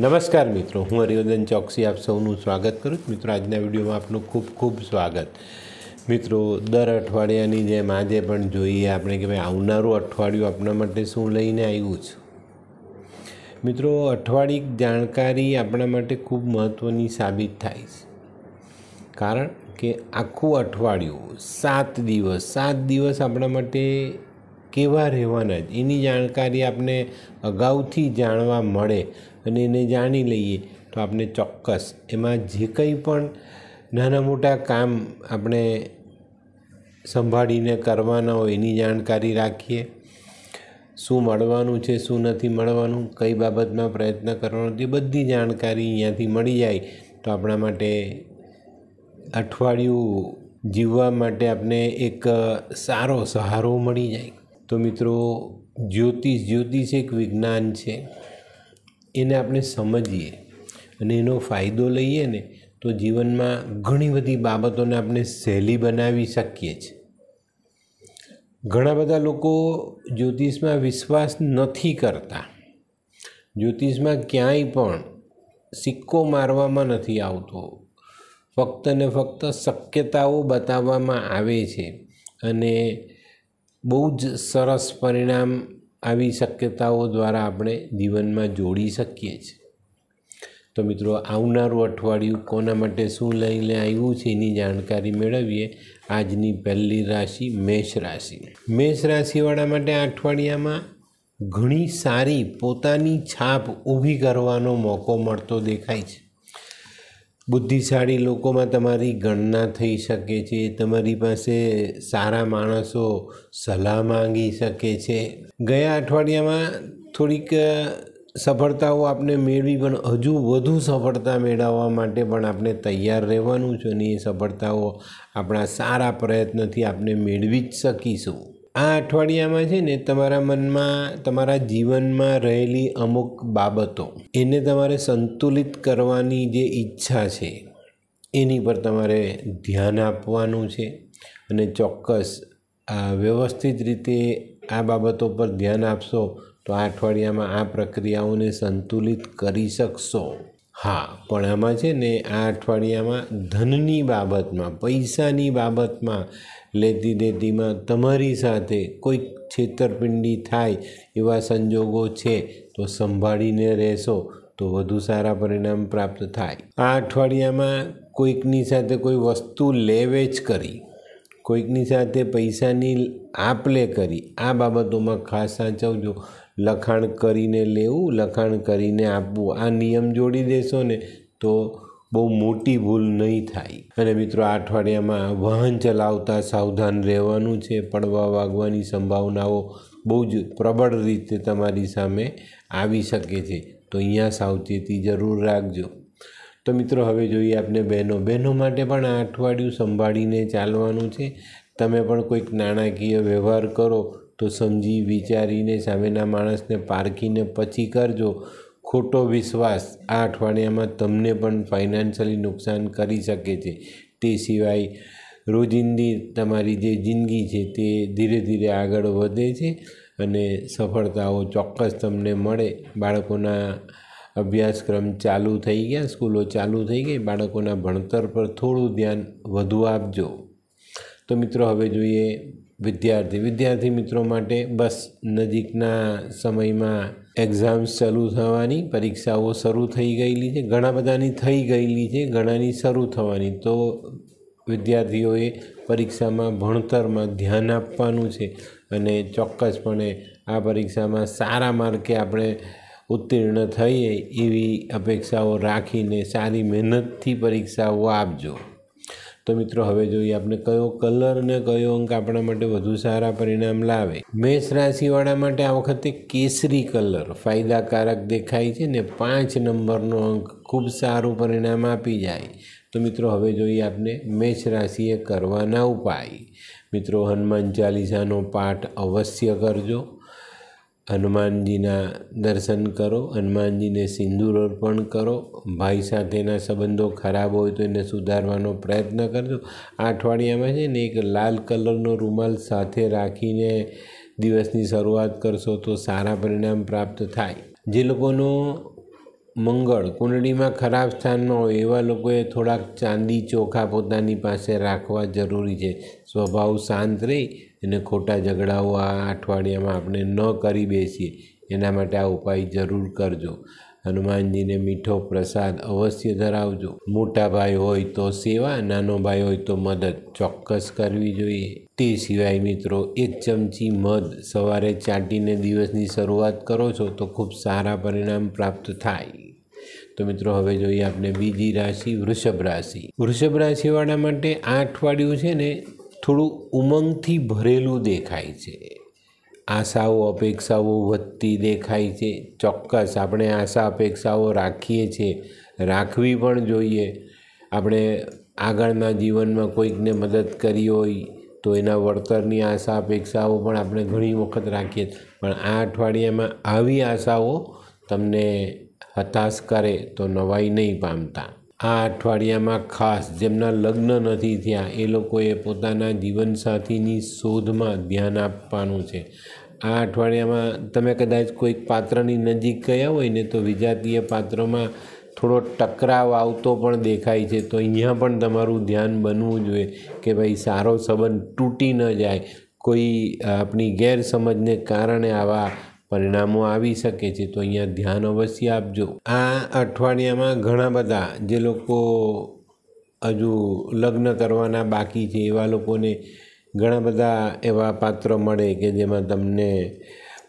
નમસ્કાર મિત્રો હું હરિવર્ધન ચોકસી આપ સૌનું સ્વાગત કરું છું મિત્રો આજના વિડીયોમાં આપનું ખૂબ ખૂબ સ્વાગત મિત્રો દર અઠવાડિયાની જેમ આજે પણ જોઈએ આપણે કે ભાઈ આવનારું અઠવાડિયું આપણા માટે શું લઈને આવ્યું છું મિત્રો અઠવાડિક જાણકારી આપણા માટે ખૂબ મહત્ત્વની સાબિત થાય છે કારણ કે આખું અઠવાડિયું સાત દિવસ સાત દિવસ આપણા માટે કેવા રહેવાના જ એની જાણકારી આપણે અગાઉથી જાણવા મળે અને એને જાણી લઈએ તો આપણે ચોક્કસ એમાં જે કંઈ પણ નાના મોટા કામ આપણે સંભાળીને કરવાના હોય એની જાણકારી રાખીએ શું મળવાનું છે શું નથી મળવાનું કઈ બાબતમાં પ્રયત્ન કરવાનો તે બધી જાણકારી અહીંયાથી મળી જાય તો આપણા માટે અઠવાડિયું જીવવા માટે આપણે એક સારો સહારો મળી જાય તો મિત્રો જ્યોતિષ જ્યોતિષ એક વિજ્ઞાન છે એને આપણે સમજીએ અને એનો ફાયદો લઈએ ને તો જીવનમાં ઘણી બધી બાબતોને આપણે સહેલી બનાવી શકીએ છીએ ઘણા બધા લોકો જ્યોતિષમાં વિશ્વાસ નથી કરતા જ્યોતિષમાં ક્યાંય પણ સિક્કો મારવામાં નથી આવતો ફક્ત ને ફક્ત શક્યતાઓ બતાવવામાં આવે છે અને બહુ જ સરસ પરિણામ આવી શક્યતાઓ દ્વારા આપણે જીવનમાં જોડી શકીએ છીએ તો મિત્રો આવનારું અઠવાડિયું કોના માટે શું લઈને આવ્યું છે એની જાણકારી મેળવીએ આજની પહેલી રાશિ મેષ રાશિ મેષ રાશિવાળા માટે આ અઠવાડિયામાં ઘણી સારી પોતાની છાપ ઊભી કરવાનો મોકો મળતો દેખાય છે બુદ્ધિશાળી લોકોમાં તમારી ગણના થઈ શકે છે તમારી પાસે સારા માણસો સલાહ માંગી શકે છે ગયા અઠવાડિયામાં થોડીક સફળતાઓ આપણે મેળવી પણ હજુ વધુ સફળતા મેળવવા માટે પણ આપણે તૈયાર રહેવાનું છે અને એ સફળતાઓ આપણા સારા પ્રયત્નથી આપણે મેળવી જ શકીશું આ અઠવાડિયામાં છે ને તમારા મનમાં તમારા જીવનમાં રહેલી અમુક બાબતો એને તમારે સંતુલિત કરવાની જે ઈચ્છા છે એની પર તમારે ધ્યાન આપવાનું છે અને ચોક્કસ વ્યવસ્થિત રીતે આ બાબતો પર ધ્યાન આપશો તો આ અઠવાડિયામાં આ પ્રક્રિયાઓને સંતુલિત કરી શકશો હા પણ આમાં છે ને આ અઠવાડિયામાં ધનની બાબતમાં પૈસાની બાબતમાં લેતી દેતીમાં તમારી સાથે કોઈ છેતરપિંડી થાય એવા સંજોગો છે તો સંભાળીને રહેશો તો વધુ સારા પરિણામ પ્રાપ્ત થાય આ અઠવાડિયામાં કોઈકની સાથે કોઈ વસ્તુ લેવેચ કરી કોઈકની સાથે પૈસાની આપ લે કરી આ બાબતોમાં ખાસ સાચવજો લખાણ કરીને લેવું લખાણ કરીને આપવું આ નિયમ જોડી દેશો ને તો બહુ મોટી ભૂલ નહીં થાય અને મિત્રો આ અઠવાડિયામાં વાહન ચલાવતા સાવધાન રહેવાનું છે પડવા વાગવાની સંભાવનાઓ બહુ જ પ્રબળ રીતે તમારી સામે આવી શકે છે તો અહીંયા સાવચેતી જરૂર રાખજો તો મિત્રો હવે જોઈએ આપને બહેનો બહેનો માટે પણ આ અઠવાડિયું સંભાળીને ચાલવાનું છે તમે પણ કોઈક નાણાકીય વ્યવહાર કરો તો સમજી વિચારીને સામેના માણસને પારખીને પછી કરજો ખોટો વિશ્વાસ આ અઠવાડિયામાં તમને પણ ફાઇનાન્શિયલી નુકસાન કરી શકે છે તે સિવાય રોજિંદી તમારી જે જિંદગી છે તે ધીરે ધીરે આગળ વધે છે અને સફળતાઓ ચોક્કસ તમને મળે બાળકોના અભ્યાસક્રમ ચાલુ થઈ ગયા સ્કૂલો ચાલુ થઈ ગઈ બાળકોના ભણતર પર થોડું ધ્યાન વધુ આપજો તો મિત્રો હવે જોઈએ વિદ્યાર્થી વિદ્યાર્થી મિત્રો માટે બસ નજીકના સમયમાં એક્ઝામ્સ ચાલુ થવાની પરીક્ષાઓ શરૂ થઈ ગયેલી છે ઘણા બધાની થઈ ગયેલી છે ઘણાની શરૂ થવાની તો વિદ્યાર્થીઓએ પરીક્ષામાં ભણતરમાં ધ્યાન આપવાનું છે અને ચોક્કસપણે આ પરીક્ષામાં સારા માર્કે આપણે ઉત્તીર્ણ થઈએ એવી અપેક્ષાઓ રાખીને સારી મહેનતથી પરીક્ષાઓ આપજો તો મિત્રો હવે જોઈએ આપણે કયો કલર અને કયો અંક આપણા માટે વધુ સારા પરિણામ લાવે મેષ રાશિવાળા માટે આ વખતે કેસરી કલર ફાયદાકારક દેખાય છે ને પાંચ નંબરનો અંક ખૂબ સારું પરિણામ આપી જાય તો મિત્રો હવે જોઈએ આપણે મેષ રાશિએ કરવાના ઉપાય મિત્રો હનુમાન ચાલીસાનો પાઠ અવશ્ય કરજો હનુમાનજીના દર્શન કરો હનુમાનજીને સિંદૂર અર્પણ કરો ભાઈ સાથેના સંબંધો ખરાબ હોય તો એને સુધારવાનો પ્રયત્ન કરજો આ અઠવાડિયામાં છે ને એક લાલ કલરનો રૂમાલ સાથે રાખીને દિવસની શરૂઆત કરશો તો સારા પરિણામ પ્રાપ્ત થાય જે લોકોનો મંગળ કુંડળીમાં ખરાબ સ્થાનમાં હોય એવા લોકોએ થોડાક ચાંદી ચોખા પોતાની પાસે રાખવા જરૂરી છે સ્વભાવ શાંત રહી એને ખોટા ઝઘડાઓ આ અઠવાડિયામાં આપણે ન કરી બેસીએ એના માટે આ ઉપાય જરૂર કરજો હનુમાનજીને મીઠો પ્રસાદ અવશ્ય ધરાવજો મોટા ભાઈ હોય તો સેવા નાનો ભાઈ હોય તો મદદ ચોક્કસ કરવી જોઈએ તે સિવાય મિત્રો એક ચમચી મધ સવારે ચાટીને દિવસની શરૂઆત કરો છો તો ખૂબ સારા પરિણામ પ્રાપ્ત થાય તો મિત્રો હવે જોઈએ આપણે બીજી રાશિ વૃષભ રાશિ વૃષભ રાશિવાળા માટે આ અઠવાડિયું છે ને થોડું ઉમંગથી ભરેલું દેખાય છે આશાઓ અપેક્ષાઓ વધતી દેખાય છે ચોક્કસ આપણે આશા અપેક્ષાઓ રાખીએ છીએ રાખવી પણ જોઈએ આપણે આગળના જીવનમાં કોઈકને મદદ કરી હોય તો એના વળતરની આશા અપેક્ષાઓ પણ આપણે ઘણી વખત રાખીએ પણ આ અઠવાડિયામાં આવી આશાઓ તમને હતાશ કરે તો નવાઈ નહીં પામતા આ અઠવાડિયામાં ખાસ જેમના લગ્ન નથી થયા એ લોકોએ પોતાના જીવનસાથીની શોધમાં ધ્યાન આપવાનું છે આ અઠવાડિયામાં તમે કદાચ કોઈક પાત્રની નજીક ગયા હોય ને તો વિજાતીય પાત્રમાં થોડો ટકરાવ આવતો પણ દેખાય છે તો અહીંયા પણ તમારું ધ્યાન બનવું જોઈએ કે ભાઈ સારો સંબંધ તૂટી ન જાય કોઈ આપણી ગેરસમજને કારણે આવા પરિણામો આવી શકે છે તો અહીંયા ધ્યાન અવશ્ય આપજો આ અઠવાડિયામાં ઘણા બધા જે લોકો હજુ લગ્ન કરવાના બાકી છે એવા લોકોને ઘણા બધા એવા પાત્ર મળે કે જેમાં તમને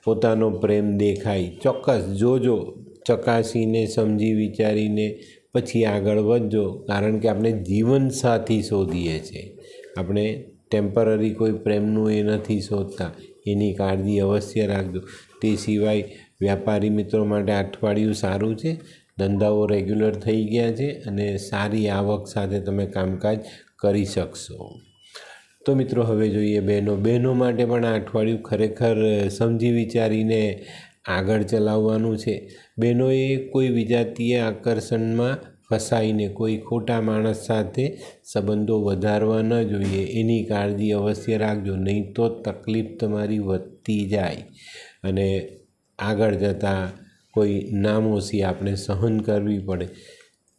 પોતાનો પ્રેમ દેખાય ચોક્કસ જોજો ચકાસીને સમજી વિચારીને પછી આગળ વધજો કારણ કે આપણે જીવનસાથી શોધીએ છીએ આપણે ટેમ્પરરી કોઈ પ્રેમનું એ નથી શોધતા એની કાળજી અવશ્ય રાખજો તે સિવાય વ્યાપારી મિત્રો માટે અઠવાડિયું સારું છે ધંધાઓ રેગ્યુલર થઈ ગયા છે અને સારી આવક સાથે તમે કામકાજ કરી શકશો તો મિત્રો હવે જોઈએ બહેનો બહેનો માટે પણ આ અઠવાડિયું ખરેખર સમજી વિચારીને આગળ ચલાવવાનું છે બહેનોએ કોઈ વિજાતીય આકર્ષણમાં ફસાઈને કોઈ ખોટા માણસ સાથે સંબંધો વધારવા ન જોઈએ એની કાળજી અવશ્ય રાખજો નહીં તો તકલીફ તમારી વધતી જાય અને આગળ જતાં કોઈ નામોસી આપણે સહન કરવી પડે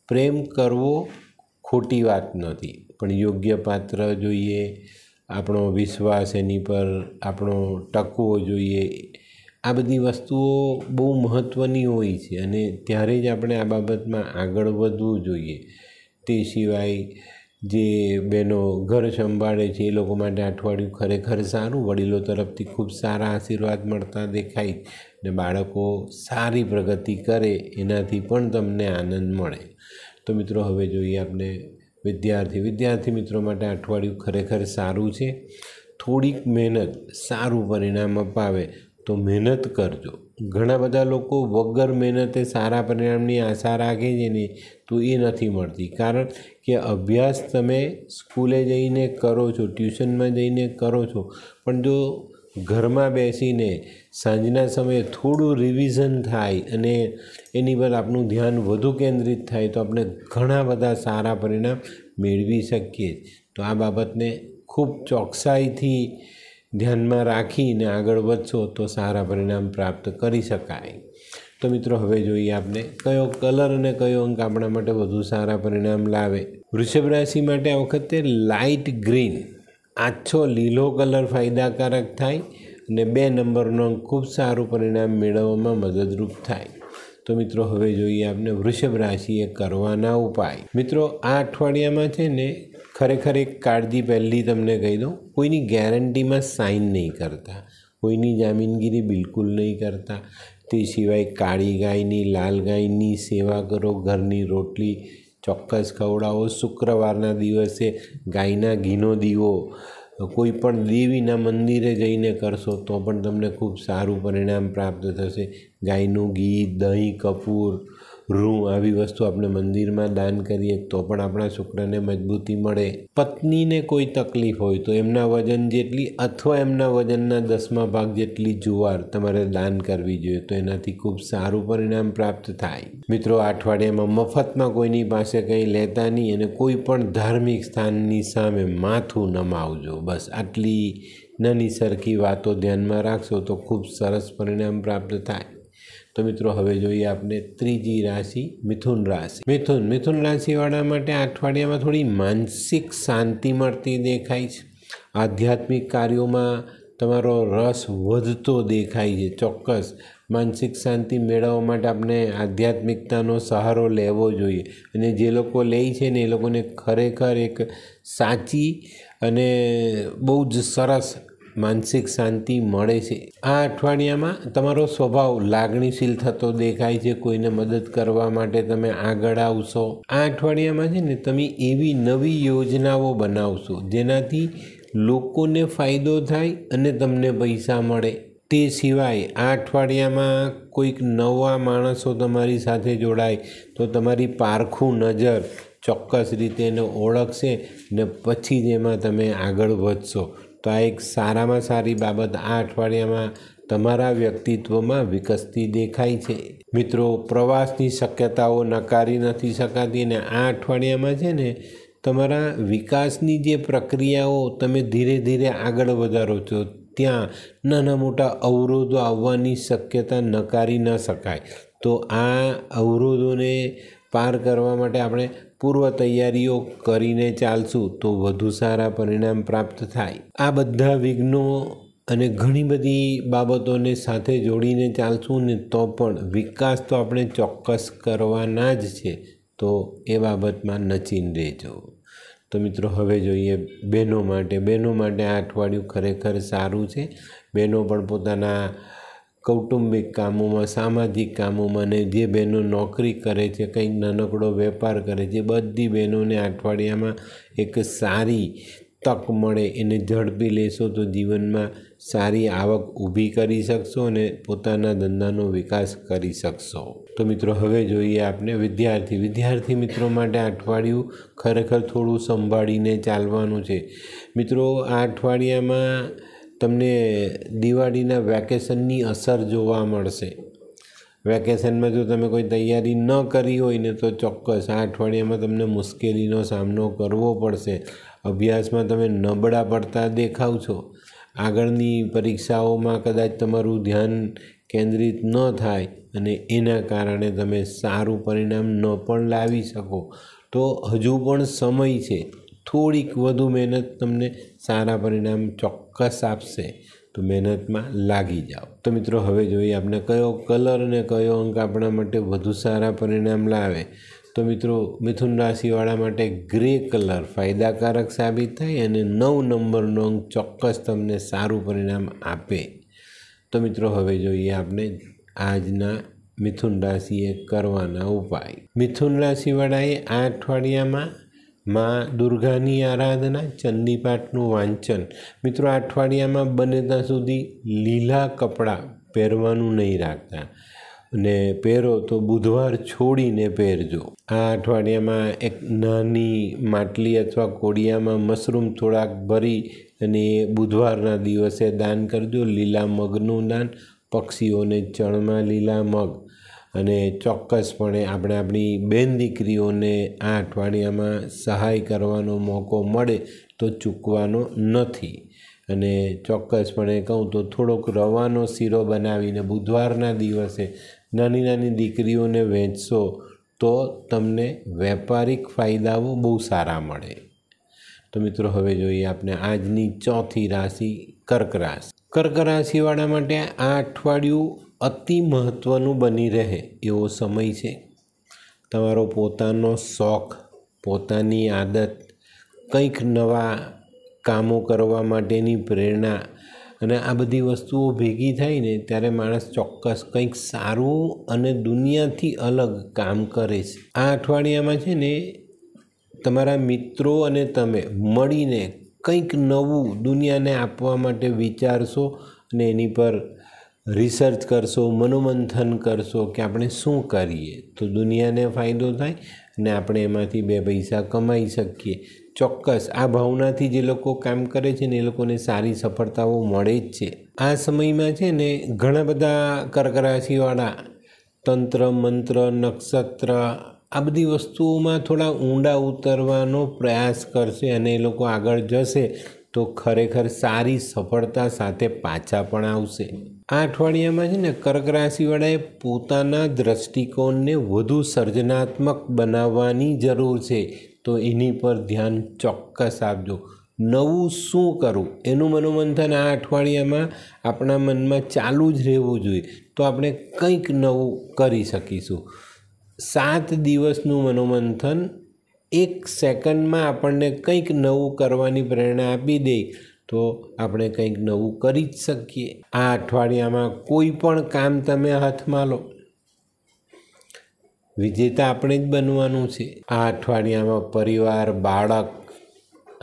પ્રેમ કરવો ખોટી વાત નથી પણ યોગ્ય પાત્ર જોઈએ આપણો વિશ્વાસ એની પર આપણો ટકવો જોઈએ આ બધી વસ્તુઓ બહુ મહત્ત્વની હોય છે અને ત્યારે જ આપણે આ બાબતમાં આગળ વધવું જોઈએ તે સિવાય જે બહેનો ઘર સંભાળે છે એ લોકો માટે અઠવાડિયું ખરેખર સારું વડીલો તરફથી ખૂબ સારા આશીર્વાદ મળતા દેખાય ને બાળકો સારી પ્રગતિ કરે એનાથી પણ તમને આનંદ મળે તો મિત્રો હવે જોઈએ આપણે વિદ્યાર્થી વિદ્યાર્થી મિત્રો માટે અઠવાડિયું ખરેખર સારું છે થોડીક મહેનત સારું પરિણામ અપાવે તો મહેનત કરજો ઘણા બધા લોકો વગર મહેનતે સારા પરિણામની આશા રાખે છે ને તો એ નથી મળતી કારણ કે અભ્યાસ તમે સ્કૂલે જઈને કરો છો ટ્યુશનમાં જઈને કરો છો પણ જો ઘરમાં બેસીને સાંજના સમયે થોડું રિવિઝન થાય અને એની પર આપણું ધ્યાન વધુ કેન્દ્રિત થાય તો આપણે ઘણા બધા સારા પરિણામ મેળવી શકીએ તો આ બાબતને ખૂબ ચોકસાઈથી ધ્યાનમાં રાખીને આગળ વધશો તો સારા પરિણામ પ્રાપ્ત કરી શકાય તો મિત્રો હવે જોઈએ આપણે કયો કલર અને કયો અંક આપણા માટે વધુ સારા પરિણામ લાવે વૃષભ રાશિ માટે આ વખતે લાઇટ ગ્રીન આછો લીલો કલર ફાયદાકારક થાય અને બે નંબરનો અંક ખૂબ સારું પરિણામ મેળવવામાં મદદરૂપ થાય તો મિત્રો હવે જોઈએ આપણે વૃષભ રાશિએ કરવાના ઉપાય મિત્રો આ અઠવાડિયામાં છે ને ખરેખર એક કાળજી પહેલી તમને કહી દઉં કોઈની ગેરંટીમાં સાઇન નહીં કરતા કોઈની જામીનગીરી બિલકુલ નહીં કરતા તે સિવાય કાળી ગાયની લાલ ગાયની સેવા કરો ઘરની રોટલી ચોક્કસ ખવડાવો શુક્રવારના દિવસે ગાયના ઘીનો દીવો કોઈ પણ દેવીના મંદિરે જઈને કરશો તો પણ તમને ખૂબ સારું પરિણામ પ્રાપ્ત થશે ગાયનું ઘી દહીં કપૂર રૂ આવી વસ્તુ આપણે મંદિરમાં દાન કરીએ તો પણ આપણા છોકરાને મજબૂતી મળે પત્નીને કોઈ તકલીફ હોય તો એમના વજન જેટલી અથવા એમના વજનના દસમા ભાગ જેટલી જુવાર તમારે દાન કરવી જોઈએ તો એનાથી ખૂબ સારું પરિણામ પ્રાપ્ત થાય મિત્રો અઠવાડિયામાં મફતમાં કોઈની પાસે કંઈ લેતા નહીં અને કોઈ પણ ધાર્મિક સ્થાનની સામે માથું નમાવજો બસ આટલી નાની સરખી વાતો ધ્યાનમાં રાખશો તો ખૂબ સરસ પરિણામ પ્રાપ્ત થાય તો મિત્રો હવે જોઈએ આપણે ત્રીજી રાશિ મિથુન રાશિ મિથુન મિથુન રાશિવાળા માટે અઠવાડિયામાં થોડી માનસિક શાંતિ મળતી દેખાય છે આધ્યાત્મિક કાર્યોમાં તમારો રસ વધતો દેખાય છે ચોક્કસ માનસિક શાંતિ મેળવવા માટે આપણે આધ્યાત્મિકતાનો સહારો લેવો જોઈએ અને જે લોકો લે છે ને એ લોકોને ખરેખર એક સાચી અને બહુ જ સરસ માનસિક શાંતિ મળે છે આ અઠવાડિયામાં તમારો સ્વભાવ લાગણીશીલ થતો દેખાય છે કોઈને મદદ કરવા માટે તમે આગળ આવશો આ અઠવાડિયામાં છે ને તમે એવી નવી યોજનાઓ બનાવશો જેનાથી લોકોને ફાયદો થાય અને તમને પૈસા મળે તે સિવાય આ અઠવાડિયામાં કોઈક નવા માણસો તમારી સાથે જોડાય તો તમારી પારખું નજર ચોક્કસ રીતે એને ઓળખશે ને પછી જ એમાં તમે આગળ વધશો તો આ એક સારામાં સારી બાબત આ અઠવાડિયામાં તમારા વ્યક્તિત્વમાં વિકસતી દેખાય છે મિત્રો પ્રવાસની શક્યતાઓ નકારી નથી શકાતી અને આ અઠવાડિયામાં છે ને તમારા વિકાસની જે પ્રક્રિયાઓ તમે ધીરે ધીરે આગળ વધારો છો ત્યાં નાના મોટા અવરોધો આવવાની શક્યતા નકારી ન શકાય તો આ અવરોધોને પાર કરવા માટે આપણે પૂર્વ તૈયારીઓ કરીને ચાલશું તો વધુ સારા પરિણામ પ્રાપ્ત થાય આ બધા વિઘ્નો અને ઘણી બધી બાબતોને સાથે જોડીને ચાલશું ને તો પણ વિકાસ તો આપણે ચોક્કસ કરવાના જ છે તો એ બાબતમાં નચીન રહેજો તો મિત્રો હવે જોઈએ બહેનો માટે બહેનો માટે આ અઠવાડિયું ખરેખર સારું છે બહેનો પણ પોતાના કૌટુંબિક કામોમાં સામાજિક કામોમાં ને જે બહેનો નોકરી કરે છે કંઈક નાનકડો વેપાર કરે છે બધી બહેનોને અઠવાડિયામાં એક સારી તક મળે એને ઝડપી લેશો તો જીવનમાં સારી આવક ઊભી કરી શકશો અને પોતાના ધંધાનો વિકાસ કરી શકશો તો મિત્રો હવે જોઈએ આપણે વિદ્યાર્થી વિદ્યાર્થી મિત્રો માટે અઠવાડિયું ખરેખર થોડું સંભાળીને ચાલવાનું છે મિત્રો આ અઠવાડિયામાં તમને દિવાળીના વેકેશનની અસર જોવા મળશે વેકેશનમાં જો તમે કોઈ તૈયારી ન કરી હોય ને તો ચોક્કસ આ અઠવાડિયામાં તમને મુશ્કેલીનો સામનો કરવો પડશે અભ્યાસમાં તમે નબળા પડતા દેખાવ છો આગળની પરીક્ષાઓમાં કદાચ તમારું ધ્યાન કેન્દ્રિત ન થાય અને એના કારણે તમે સારું પરિણામ ન પણ લાવી શકો તો હજુ પણ સમય છે થોડીક વધુ મહેનત તમને સારા પરિણામ ચોક્કસ આપશે તો મહેનતમાં લાગી જાઓ તો મિત્રો હવે જોઈએ આપણે કયો કલર અને કયો અંક આપણા માટે વધુ સારા પરિણામ લાવે તો મિત્રો મિથુન રાશિવાળા માટે ગ્રે કલર ફાયદાકારક સાબિત થાય અને નવ નંબરનો અંક ચોક્કસ તમને સારું પરિણામ આપે તો મિત્રો હવે જોઈએ આપણે આજના મિથુન રાશિએ કરવાના ઉપાય મિથુન રાશિવાળાએ આ અઠવાડિયામાં માં દુર્ગાની આરાધના ચંદીપાઠનું વાંચન મિત્રો અઠવાડિયામાં બને ત્યાં સુધી લીલા કપડાં પહેરવાનું નહીં રાખતા અને પહેરો તો બુધવાર છોડીને પહેરજો આ અઠવાડિયામાં એક નાની માટલી અથવા કોડિયામાં મશરૂમ થોડાક ભરી અને એ બુધવારના દિવસે દાન કરજો લીલા મગનું દાન પક્ષીઓને ચણમાં લીલા મગ અને ચોક્કસપણે આપણે આપણી બેન દીકરીઓને આ અઠવાડિયામાં સહાય કરવાનો મોકો મળે તો ચૂકવાનો નથી અને ચોક્કસપણે કહું તો થોડોક રવાનો શીરો બનાવીને બુધવારના દિવસે નાની નાની દીકરીઓને વેચશો તો તમને વેપારિક ફાયદાઓ બહુ સારા મળે તો મિત્રો હવે જોઈએ આપણે આજની ચોથી રાશિ કર્ક રાશિ કર્ક રાશિવાળા માટે આ અઠવાડિયું અતિ મહત્ત્વનું બની રહે એવો સમય છે તમારો પોતાનો શોખ પોતાની આદત કંઈક નવા કામો કરવા માટેની પ્રેરણા અને આ બધી વસ્તુઓ ભેગી થાય ને ત્યારે માણસ ચોક્કસ કંઈક સારું અને દુનિયાથી અલગ કામ કરે છે આ અઠવાડિયામાં છે ને તમારા મિત્રો અને તમે મળીને કંઈક નવું દુનિયાને આપવા માટે વિચારશો અને એની પર રિસર્ચ કરશો મનોમંથન કરશો કે આપણે શું કરીએ તો દુનિયાને ફાયદો થાય ને આપણે એમાંથી બે પૈસા કમાઈ શકીએ ચોક્કસ આ ભાવનાથી જે લોકો કામ કરે છે ને એ લોકોને સારી સફળતાઓ મળે જ છે આ સમયમાં છે ને ઘણા બધા કરકરાશીવાળા તંત્ર મંત્ર નક્ષત્ર આ બધી વસ્તુઓમાં થોડા ઊંડા ઉતરવાનો પ્રયાસ કરશે અને એ લોકો આગળ જશે તો ખરેખર સારી સફળતા સાથે પાછા પણ આવશે આ અઠવાડિયામાં છે ને કર્ક રાશિવાળાએ પોતાના દ્રષ્ટિકોણને વધુ સર્જનાત્મક બનાવવાની જરૂર છે તો એની પર ધ્યાન ચોક્કસ આપજો નવું શું કરવું એનું મનોમંથન આ અઠવાડિયામાં આપણા મનમાં ચાલુ જ રહેવું જોઈએ તો આપણે કંઈક નવું કરી શકીશું સાત દિવસનું મનોમંથન એક સેકન્ડમાં આપણને કંઈક નવું કરવાની પ્રેરણા આપી દે તો આપણે કંઈક નવું કરી જ શકીએ આ અઠવાડિયામાં કોઈ પણ કામ તમે હાથમાં લો વિજેતા આપણે જ બનવાનું છે આ અઠવાડિયામાં પરિવાર બાળક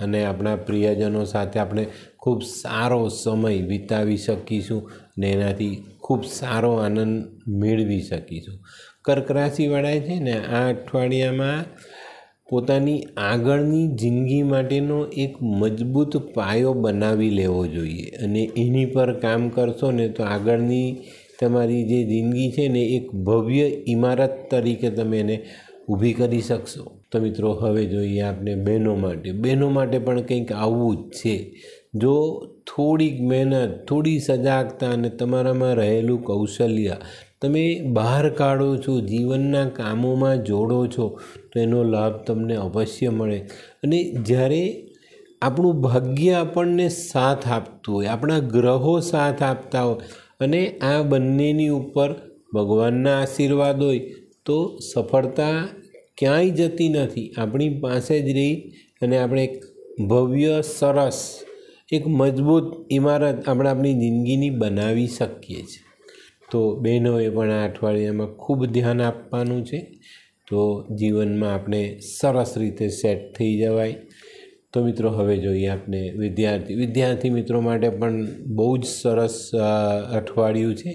અને આપણા પ્રિયજનો સાથે આપણે ખૂબ સારો સમય વિતાવી શકીશું ને એનાથી ખૂબ સારો આનંદ મેળવી શકીશું કર્ક રાશિવાળાએ છે ને આ અઠવાડિયામાં પોતાની આગળની જિંદગી માટેનો એક મજબૂત પાયો બનાવી લેવો જોઈએ અને એની પર કામ કરશો ને તો આગળની તમારી જે જિંદગી છે ને એક ભવ્ય ઇમારત તરીકે તમે એને ઊભી કરી શકશો તો મિત્રો હવે જોઈએ આપણે બહેનો માટે બહેનો માટે પણ કંઈક આવવું જ છે જો થોડીક મહેનત થોડી સજાગતા અને તમારામાં રહેલું કૌશલ્ય તમે બહાર કાઢો છો જીવનના કામોમાં જોડો છો તો એનો લાભ તમને અવશ્ય મળે અને જ્યારે આપણું ભાગ્ય આપણને સાથ આપતું હોય આપણા ગ્રહો સાથ આપતા હોય અને આ બંનેની ઉપર ભગવાનના આશીર્વાદ હોય તો સફળતા ક્યાંય જતી નથી આપણી પાસે જ રહી અને આપણે એક ભવ્ય સરસ એક મજબૂત ઇમારત આપણે આપણી જિંદગીની બનાવી શકીએ છીએ તો બહેનોએ પણ આ અઠવાડિયામાં ખૂબ ધ્યાન આપવાનું છે તો જીવનમાં આપણે સરસ રીતે સેટ થઈ જવાય તો મિત્રો હવે જોઈએ આપણે વિદ્યાર્થી વિદ્યાર્થી મિત્રો માટે પણ બહુ જ સરસ અઠવાડિયું છે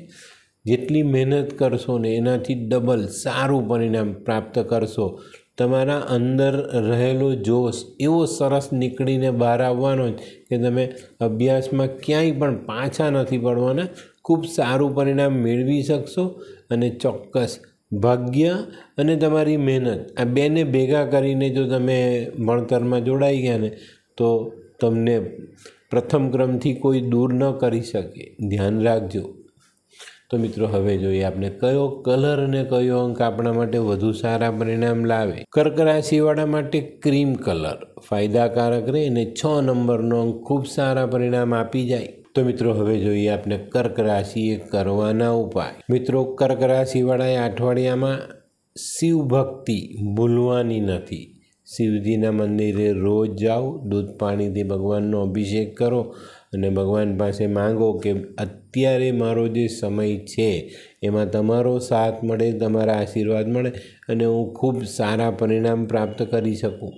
જેટલી મહેનત કરશો ને એનાથી ડબલ સારું પરિણામ પ્રાપ્ત કરશો તમારા અંદર રહેલો જોશ એવો સરસ નીકળીને બહાર આવવાનો જ કે તમે અભ્યાસમાં ક્યાંય પણ પાછા નથી પડવાના ખૂબ સારું પરિણામ મેળવી શકશો અને ચોક્કસ ભાગ્ય અને તમારી મહેનત આ બેને ભેગા કરીને જો તમે ભણતરમાં જોડાઈ ગયા ને તો તમને પ્રથમ ક્રમથી કોઈ દૂર ન કરી શકે ધ્યાન રાખજો તો મિત્રો હવે જોઈએ આપણે કયો કલર અને કયો અંક આપણા માટે વધુ સારા પરિણામ લાવે કર્ક રાશિવાળા માટે ક્રીમ કલર ફાયદાકારક રહે અને છ નંબરનો અંક ખૂબ સારા પરિણામ આપી જાય તો મિત્રો હવે જોઈએ આપણે કર્ક રાશિએ કરવાના ઉપાય મિત્રો કર્ક રાશિવાળાએ અઠવાડિયામાં શિવ ભક્તિ ભૂલવાની નથી શિવજીના મંદિરે રોજ જાઓ દૂધ પાણીથી ભગવાનનો અભિષેક કરો અને ભગવાન પાસે માંગો કે અત્યારે મારો જે સમય છે એમાં તમારો સાથ મળે તમારા આશીર્વાદ મળે અને હું ખૂબ સારા પરિણામ પ્રાપ્ત કરી શકું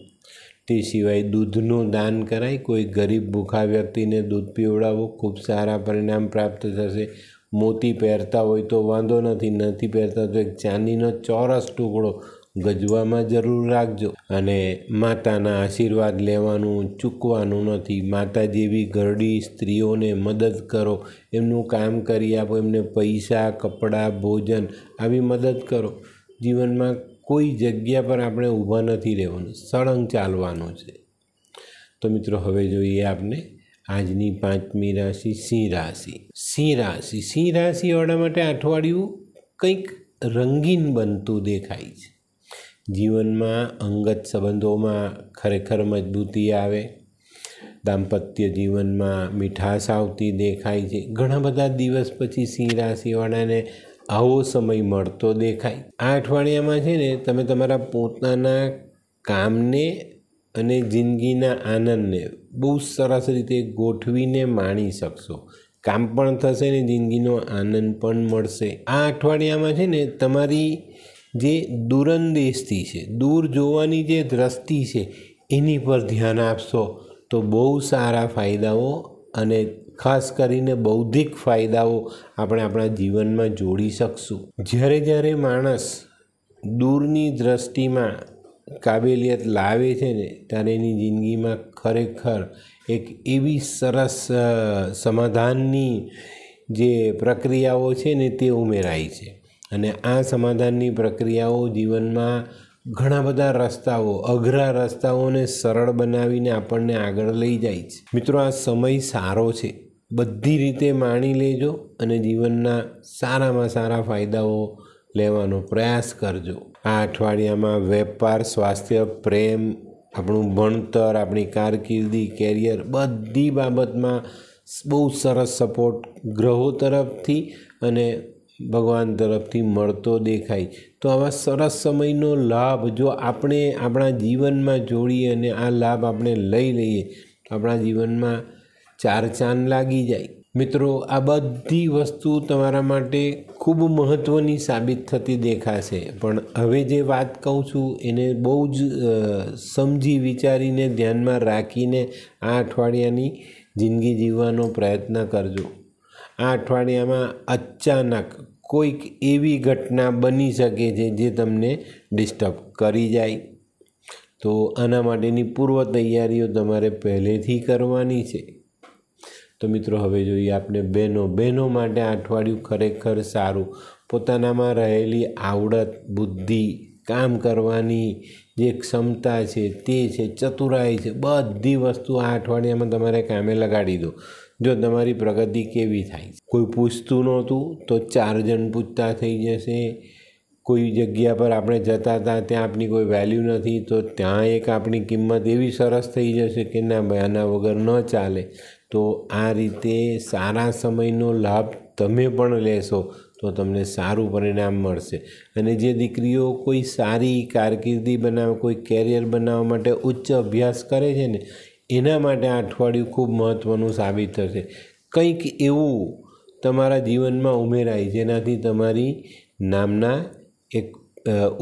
તે સિવાય દૂધનું દાન કરાય કોઈ ગરીબ ભૂખા વ્યક્તિને દૂધ પીવડાવવું ખૂબ સારા પરિણામ પ્રાપ્ત થશે મોતી પહેરતા હોય તો વાંધો નથી નથી પહેરતા તો એક ચાંદીનો ચોરસ ટુકડો ગજવામાં જરૂર રાખજો અને માતાના આશીર્વાદ લેવાનું ચૂકવાનું નથી માતા જેવી ઘરડી સ્ત્રીઓને મદદ કરો એમનું કામ કરી આપો એમને પૈસા કપડાં ભોજન આવી મદદ કરો જીવનમાં કોઈ જગ્યા પર આપણે ઊભા નથી રહેવાનું સળંગ ચાલવાનું છે તો મિત્રો હવે જોઈએ આપને આજની પાંચમી રાશિ સિંહ રાશિ સિંહ રાશિ સિંહ રાશિવાળા માટે અઠવાડિયું કંઈક રંગીન બનતું દેખાય છે જીવનમાં અંગત સંબંધોમાં ખરેખર મજબૂતી આવે દાંપત્ય જીવનમાં મીઠાશ આવતી દેખાય છે ઘણા બધા દિવસ પછી સિંહ રાશિવાળાને આવો સમય મળતો દેખાય આ અઠવાડિયામાં છે ને તમે તમારા પોતાના કામને અને જિંદગીના આનંદને બહુ સરસ રીતે ગોઠવીને માણી શકશો કામ પણ થશે ને જિંદગીનો આનંદ પણ મળશે આ અઠવાડિયામાં છે ને તમારી જે દૂરંદેશથી છે દૂર જોવાની જે દ્રષ્ટિ છે એની પર ધ્યાન આપશો તો બહુ સારા ફાયદાઓ અને ખાસ કરીને બૌદ્ધિક ફાયદાઓ આપણે આપણા જીવનમાં જોડી શકશું જ્યારે જ્યારે માણસ દૂરની દ્રષ્ટિમાં કાબેલિયત લાવે છે ને ત્યારે એની જિંદગીમાં ખરેખર એક એવી સરસ સમાધાનની જે પ્રક્રિયાઓ છે ને તે ઉમેરાય છે અને આ સમાધાનની પ્રક્રિયાઓ જીવનમાં ઘણા બધા રસ્તાઓ અઘરા રસ્તાઓને સરળ બનાવીને આપણને આગળ લઈ જાય છે મિત્રો આ સમય સારો છે બધી રીતે માણી લેજો અને જીવનના સારામાં સારા ફાયદાઓ લેવાનો પ્રયાસ કરજો આ અઠવાડિયામાં વેપાર સ્વાસ્થ્ય પ્રેમ આપણું ભણતર આપણી કારકિર્દી કેરિયર બધી બાબતમાં બહુ સરસ સપોર્ટ ગ્રહો તરફથી અને ભગવાન તરફથી મળતો દેખાય તો આવા સરસ સમયનો લાભ જો આપણે આપણા જીવનમાં જોડીએ અને આ લાભ આપણે લઈ લઈએ તો આપણા જીવનમાં ચાર ચાંદ લાગી જાય મિત્રો આ બધી વસ્તુ તમારા માટે ખૂબ મહત્ત્વની સાબિત થતી દેખાશે પણ હવે જે વાત કહું છું એને બહુ જ સમજી વિચારીને ધ્યાનમાં રાખીને આ અઠવાડિયાની જિંદગી જીવવાનો પ્રયત્ન કરજો આ અઠવાડિયામાં અચાનક કોઈક એવી ઘટના બની શકે છે જે તમને ડિસ્ટર્બ કરી જાય તો આના માટેની પૂર્વ તૈયારીઓ તમારે પહેલેથી કરવાની છે તો મિત્રો હવે જોઈએ આપણે બહેનો બહેનો માટે અઠવાડિયું ખરેખર સારું પોતાનામાં રહેલી આવડત બુદ્ધિ કામ કરવાની જે ક્ષમતા છે તે છે ચતુરાઈ છે બધી વસ્તુ આ અઠવાડિયામાં તમારે કામે લગાડી દો જો તમારી પ્રગતિ કેવી થાય કોઈ પૂછતું નહોતું તો ચાર જણ પૂછતા થઈ જશે કોઈ જગ્યા પર આપણે જતા હતા ત્યાં આપણી કોઈ વેલ્યુ નથી તો ત્યાં એક આપણી કિંમત એવી સરસ થઈ જશે કે ના ભાઈ આના વગર ન ચાલે તો આ રીતે સારા સમયનો લાભ તમે પણ લેશો તો તમને સારું પરિણામ મળશે અને જે દીકરીઓ કોઈ સારી કારકિર્દી બનાવવા કોઈ કેરિયર બનાવવા માટે ઉચ્ચ અભ્યાસ કરે છે ને એના માટે આ અઠવાડિયું ખૂબ મહત્ત્વનું સાબિત થશે કંઈક એવું તમારા જીવનમાં ઉમેરાય જેનાથી તમારી નામના એક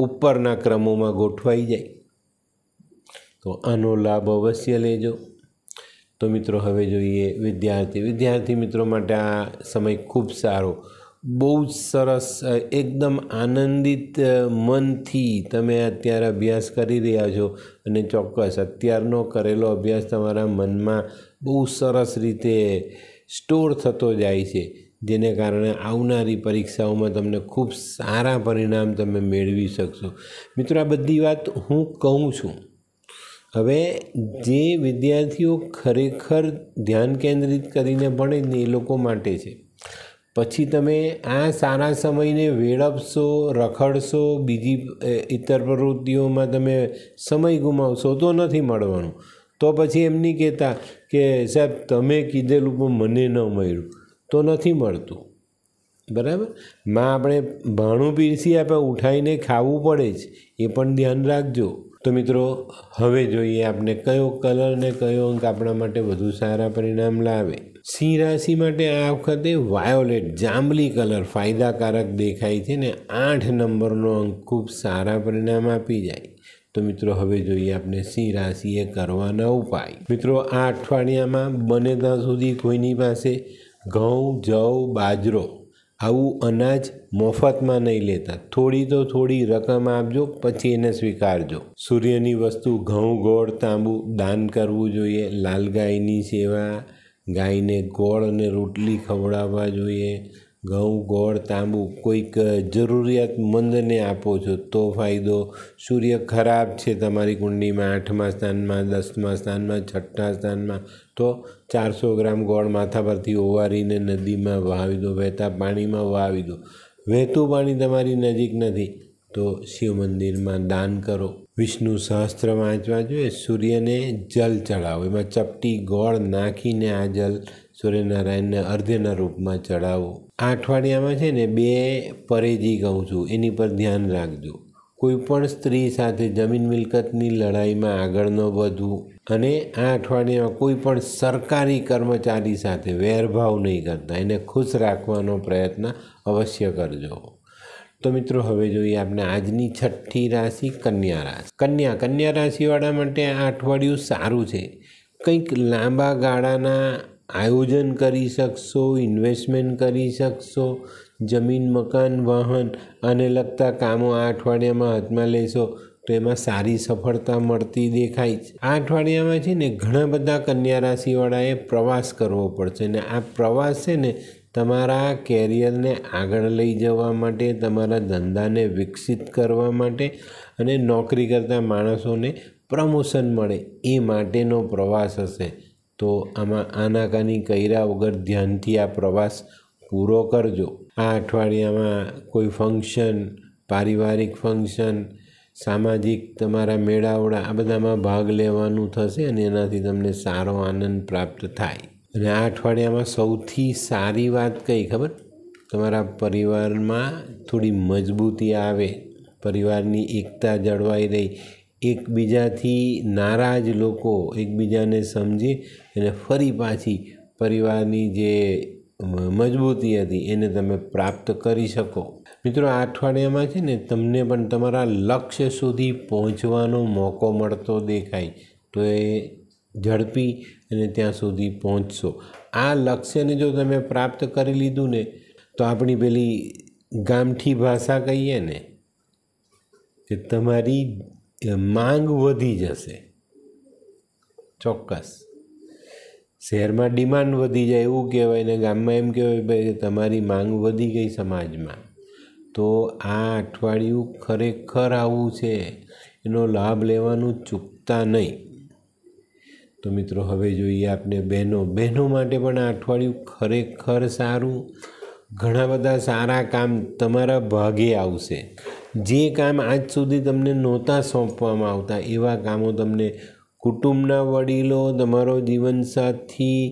ઉપરના ક્રમોમાં ગોઠવાઈ જાય તો આનો લાભ અવશ્ય લેજો તો મિત્રો હવે જોઈએ વિદ્યાર્થી વિદ્યાર્થી મિત્રો માટે આ સમય ખૂબ સારો બહુ જ સરસ એકદમ આનંદિત મનથી તમે અત્યારે અભ્યાસ કરી રહ્યા છો અને ચોક્કસ અત્યારનો કરેલો અભ્યાસ તમારા મનમાં બહુ સરસ રીતે સ્ટોર થતો જાય છે જેને કારણે આવનારી પરીક્ષાઓમાં તમને ખૂબ સારા પરિણામ તમે મેળવી શકશો મિત્રો આ બધી વાત હું કહું છું હવે જે વિદ્યાર્થીઓ ખરેખર ધ્યાન કેન્દ્રિત કરીને ભણે ને એ લોકો માટે છે પછી તમે આ સારા સમયને વેડપશો રખડશો બીજી ઇતર પ્રવૃત્તિઓમાં તમે સમય ગુમાવશો તો નથી મળવાનું તો પછી એમની કહેતા કે સાહેબ તમે કીધેલું પણ મને ન મળ્યું તો નથી મળતું બરાબર માં આપણે ભાણું પીરસી આપણે ઉઠાઈને ખાવું પડે જ એ પણ ધ્યાન રાખજો તો મિત્રો હવે જોઈએ આપણે કયો કલર ને કયો અંક આપણા માટે વધુ સારા પરિણામ લાવે સિંહ રાશિ માટે આ વખતે વાયોલેટ જાંબલી કલર ફાયદાકારક દેખાય છે ને આઠ નંબરનો અંક ખૂબ સારા પરિણામ આપી જાય તો મિત્રો હવે જોઈએ આપણે સિંહ રાશિએ કરવાના ઉપાય મિત્રો આ અઠવાડિયામાં બને ત્યાં સુધી કોઈની પાસે ઘઉં જવ બાજરો આવું અનાજ મફતમાં નહીં લેતા થોડી તો થોડી રકમ આપજો પછી એને સ્વીકારજો સૂર્યની વસ્તુ ઘઉં ગોળ તાંબુ દાન કરવું જોઈએ લાલ ગાયની સેવા ગાયને ગોળ અને રોટલી ખવડાવવા જોઈએ ઘઉં ગોળ તાંબુ કોઈક જરૂરિયાતમંદને આપો છો તો ફાયદો સૂર્ય ખરાબ છે તમારી કુંડીમાં આઠમા સ્થાનમાં દસમા સ્થાનમાં છઠ્ઠા સ્થાનમાં તો ચારસો ગ્રામ ગોળ માથા પરથી ઓવારીને નદીમાં વાવી દો વહેતા પાણીમાં વાવી દો વહેતું પાણી તમારી નજીક નથી તો શિવ મંદિરમાં દાન કરો વિષ્ણુ સહસ્ત્ર વાંચવા જોઈએ સૂર્યને જલ ચડાવો એમાં ચપટી ગોળ નાખીને આ જલ સૂર્યનારાયણને અર્ધ્યના રૂપમાં ચડાવો આ અઠવાડિયામાં છે ને બે પરેજી કહું છું એની પર ધ્યાન રાખજો કોઈ પણ સ્ત્રી સાથે જમીન મિલકતની લડાઈમાં આગળ ન વધવું અને આ અઠવાડિયામાં કોઈ પણ સરકારી કર્મચારી સાથે વેરભાવ નહીં કરતા એને ખુશ રાખવાનો પ્રયત્ન અવશ્ય કરજો તો મિત્રો હવે જોઈએ આપણે આજની છઠ્ઠી રાશિ કન્યા રાશિ કન્યા કન્યા રાશિવાળા માટે આ અઠવાડિયું સારું છે કંઈક લાંબા ગાળાના આયોજન કરી શકશો ઇન્વેસ્ટમેન્ટ કરી શકશો જમીન મકાન વાહન અને લગતા કામો આ અઠવાડિયામાં હાથમાં લેશો તો એમાં સારી સફળતા મળતી દેખાય છે આ અઠવાડિયામાં છે ને ઘણા બધા કન્યા રાશિવાળાએ પ્રવાસ કરવો પડશે ને આ પ્રવાસ છે ને તમારા કેરિયરને આગળ લઈ જવા માટે તમારા ધંધાને વિકસિત કરવા માટે અને નોકરી કરતા માણસોને પ્રમોશન મળે એ માટેનો પ્રવાસ હશે તો આમાં આનાકાની કર્યા વગર ધ્યાનથી આ પ્રવાસ પૂરો કરજો આ અઠવાડિયામાં કોઈ ફંક્શન પારિવારિક ફંક્શન સામાજિક તમારા મેળાવડા આ બધામાં ભાગ લેવાનું થશે અને એનાથી તમને સારો આનંદ પ્રાપ્ત થાય અને આ અઠવાડિયામાં સૌથી સારી વાત કઈ ખબર તમારા પરિવારમાં થોડી મજબૂતી આવે પરિવારની એકતા જળવાઈ રહી એકબીજાથી નારાજ લોકો એકબીજાને સમજી અને ફરી પાછી પરિવારની જે મજબૂતી હતી એને તમે પ્રાપ્ત કરી શકો મિત્રો આ અઠવાડિયામાં છે ને તમને પણ તમારા લક્ષ્ય સુધી પહોંચવાનો મોકો મળતો દેખાય તો એ ઝડપી અને ત્યાં સુધી પહોંચશો આ લક્ષ્યને જો તમે પ્રાપ્ત કરી લીધું ને તો આપણી પેલી ગામઠી ભાષા કહીએ ને કે તમારી કે માંગ વધી જશે ચોક્કસ શહેરમાં ડિમાન્ડ વધી જાય એવું કહેવાય ને ગામમાં એમ કહેવાય ભાઈ તમારી માંગ વધી ગઈ સમાજમાં તો આ અઠવાડિયું ખરેખર આવું છે એનો લાભ લેવાનું ચૂકતા નહીં તો મિત્રો હવે જોઈએ આપણે બહેનો બહેનો માટે પણ આ અઠવાડિયું ખરેખર સારું ઘણા બધા સારા કામ તમારા ભાગે આવશે જે કામ આજ સુધી તમને નહોતા સોંપવામાં આવતા એવા કામો તમને કુટુંબના વડીલો તમારો જીવનસાથી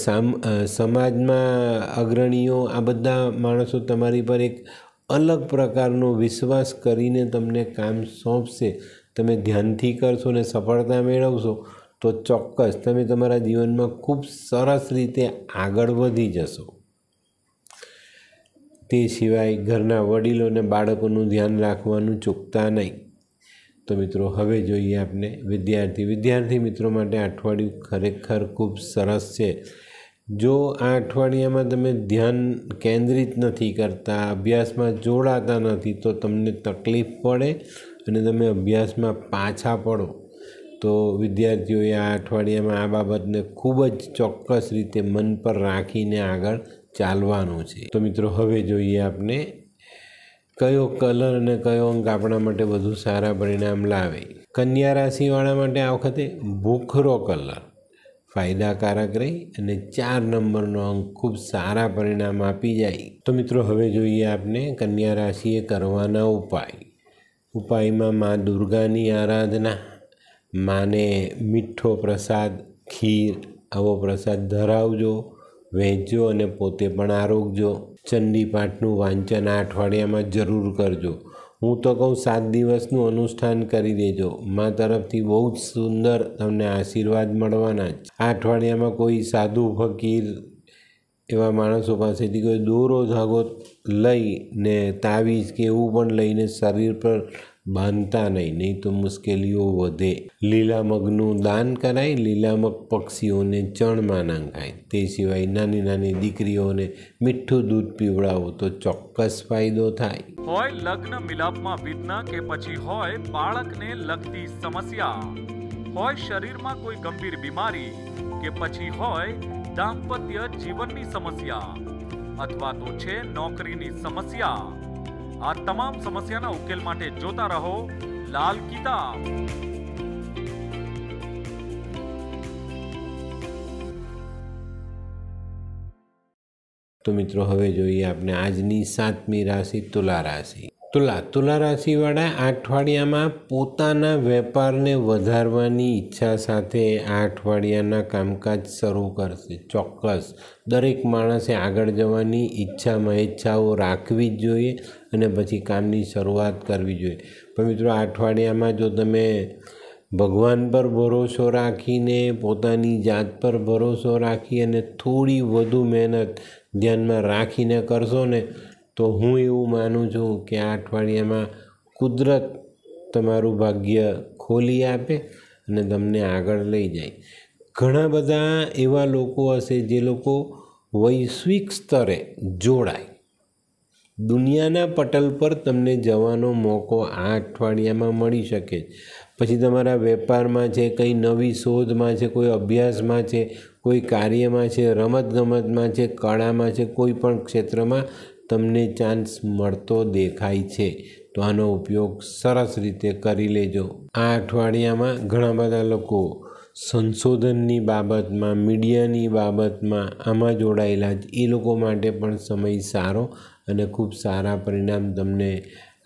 સમાજમાં અગ્રણીઓ આ બધા માણસો તમારી પર એક અલગ પ્રકારનો વિશ્વાસ કરીને તમને કામ સોંપશે તમે ધ્યાનથી કરશો ને સફળતા મેળવશો તો ચોક્કસ તમે તમારા જીવનમાં ખૂબ સરસ રીતે આગળ વધી જશો તે સિવાય ઘરના વડીલોને બાળકોનું ધ્યાન રાખવાનું ચૂકતા નહીં તો મિત્રો હવે જોઈએ આપણે વિદ્યાર્થી વિદ્યાર્થી મિત્રો માટે અઠવાડિયું ખરેખર ખૂબ સરસ છે જો આ અઠવાડિયામાં તમે ધ્યાન કેન્દ્રિત નથી કરતા અભ્યાસમાં જોડાતા નથી તો તમને તકલીફ પડે અને તમે અભ્યાસમાં પાછા પડો તો વિદ્યાર્થીઓએ આ અઠવાડિયામાં આ બાબતને ખૂબ જ ચોક્કસ રીતે મન પર રાખીને આગળ ચાલવાનું છે તો મિત્રો હવે જોઈએ આપને કયો કલર અને કયો અંક આપણા માટે વધુ સારા પરિણામ લાવે કન્યા રાશિવાળા માટે આ વખતે ભૂખરો કલર ફાયદાકારક રહી અને ચાર નંબરનો અંક ખૂબ સારા પરિણામ આપી જાય તો મિત્રો હવે જોઈએ આપને કન્યા રાશિએ કરવાના ઉપાય ઉપાયમાં મા દુર્ગાની આરાધના માને મીઠો પ્રસાદ ખીર આવો પ્રસાદ ધરાવજો વહેંચજો અને પોતે પણ આરોગજો ચંડીપાઠનું વાંચન આ અઠવાડિયામાં જરૂર કરજો હું તો કહું સાત દિવસનું અનુષ્ઠાન કરી દેજો મા તરફથી બહુ જ સુંદર તમને આશીર્વાદ મળવાના જ આ અઠવાડિયામાં કોઈ સાધુ ફકીર એવા માણસો પાસેથી કોઈ દોરો ધાગો લઈ ને તાવીજ કે એવું પણ લઈને શરીર પર બાંધતા નહીં નહીં તો મુશ્કેલીઓ વધે લીલા મગનું દાન કરાય લીલા મગ પક્ષીઓને ચણમાં નાંખાય તે સિવાય નાની નાની દીકરીઓને મીઠું દૂધ પીવડાવો તો ચોક્કસ ફાયદો થાય હોય લગ્ન મિલાપમાં વિઘ્ન કે પછી હોય બાળકને લગતી સમસ્યા હોય શરીરમાં કોઈ ગંભીર બીમારી કે પછી હોય દાંપત્ય જીવનની સમસ્યા અથવા તો છે નોકરીની સમસ્યા આ તમામ સમસ્યાના ઉકેલ માટે જોતા રહો લાલ કિતાબ તો મિત્રો હવે જોઈએ આપણે આજની સાતમી રાશિ તુલા રાશિ તુલા તુલા રાશિવાળા આ અઠવાડિયામાં પોતાના વેપારને વધારવાની ઈચ્છા સાથે આ અઠવાડિયાના કામકાજ શરૂ કરશે ચોક્કસ દરેક માણસે આગળ જવાની ઈચ્છામાં ઈચ્છાઓ રાખવી જ જોઈએ અને પછી કામની શરૂઆત કરવી જોઈએ પણ મિત્રો આ અઠવાડિયામાં જો તમે ભગવાન પર ભરોસો રાખીને પોતાની જાત પર ભરોસો રાખી અને થોડી વધુ મહેનત ધ્યાનમાં રાખીને કરશો ને તો હું એવું માનું છું કે આ અઠવાડિયામાં કુદરત તમારું ભાગ્ય ખોલી આપે અને તમને આગળ લઈ જાય ઘણા બધા એવા લોકો હશે જે લોકો વૈશ્વિક સ્તરે જોડાય દુનિયાના પટલ પર તમને જવાનો મોકો આ અઠવાડિયામાં મળી શકે પછી તમારા વેપારમાં છે કંઈ નવી શોધમાં છે કોઈ અભ્યાસમાં છે કોઈ કાર્યમાં છે રમતગમતમાં છે કળામાં છે કોઈ પણ ક્ષેત્રમાં તમને ચાન્સ મળતો દેખાય છે તો આનો ઉપયોગ સરસ રીતે કરી લેજો આ અઠવાડિયામાં ઘણા બધા લોકો સંશોધનની બાબતમાં મીડિયાની બાબતમાં આમાં જોડાયેલા જ એ લોકો માટે પણ સમય સારો અને ખૂબ સારા પરિણામ તમને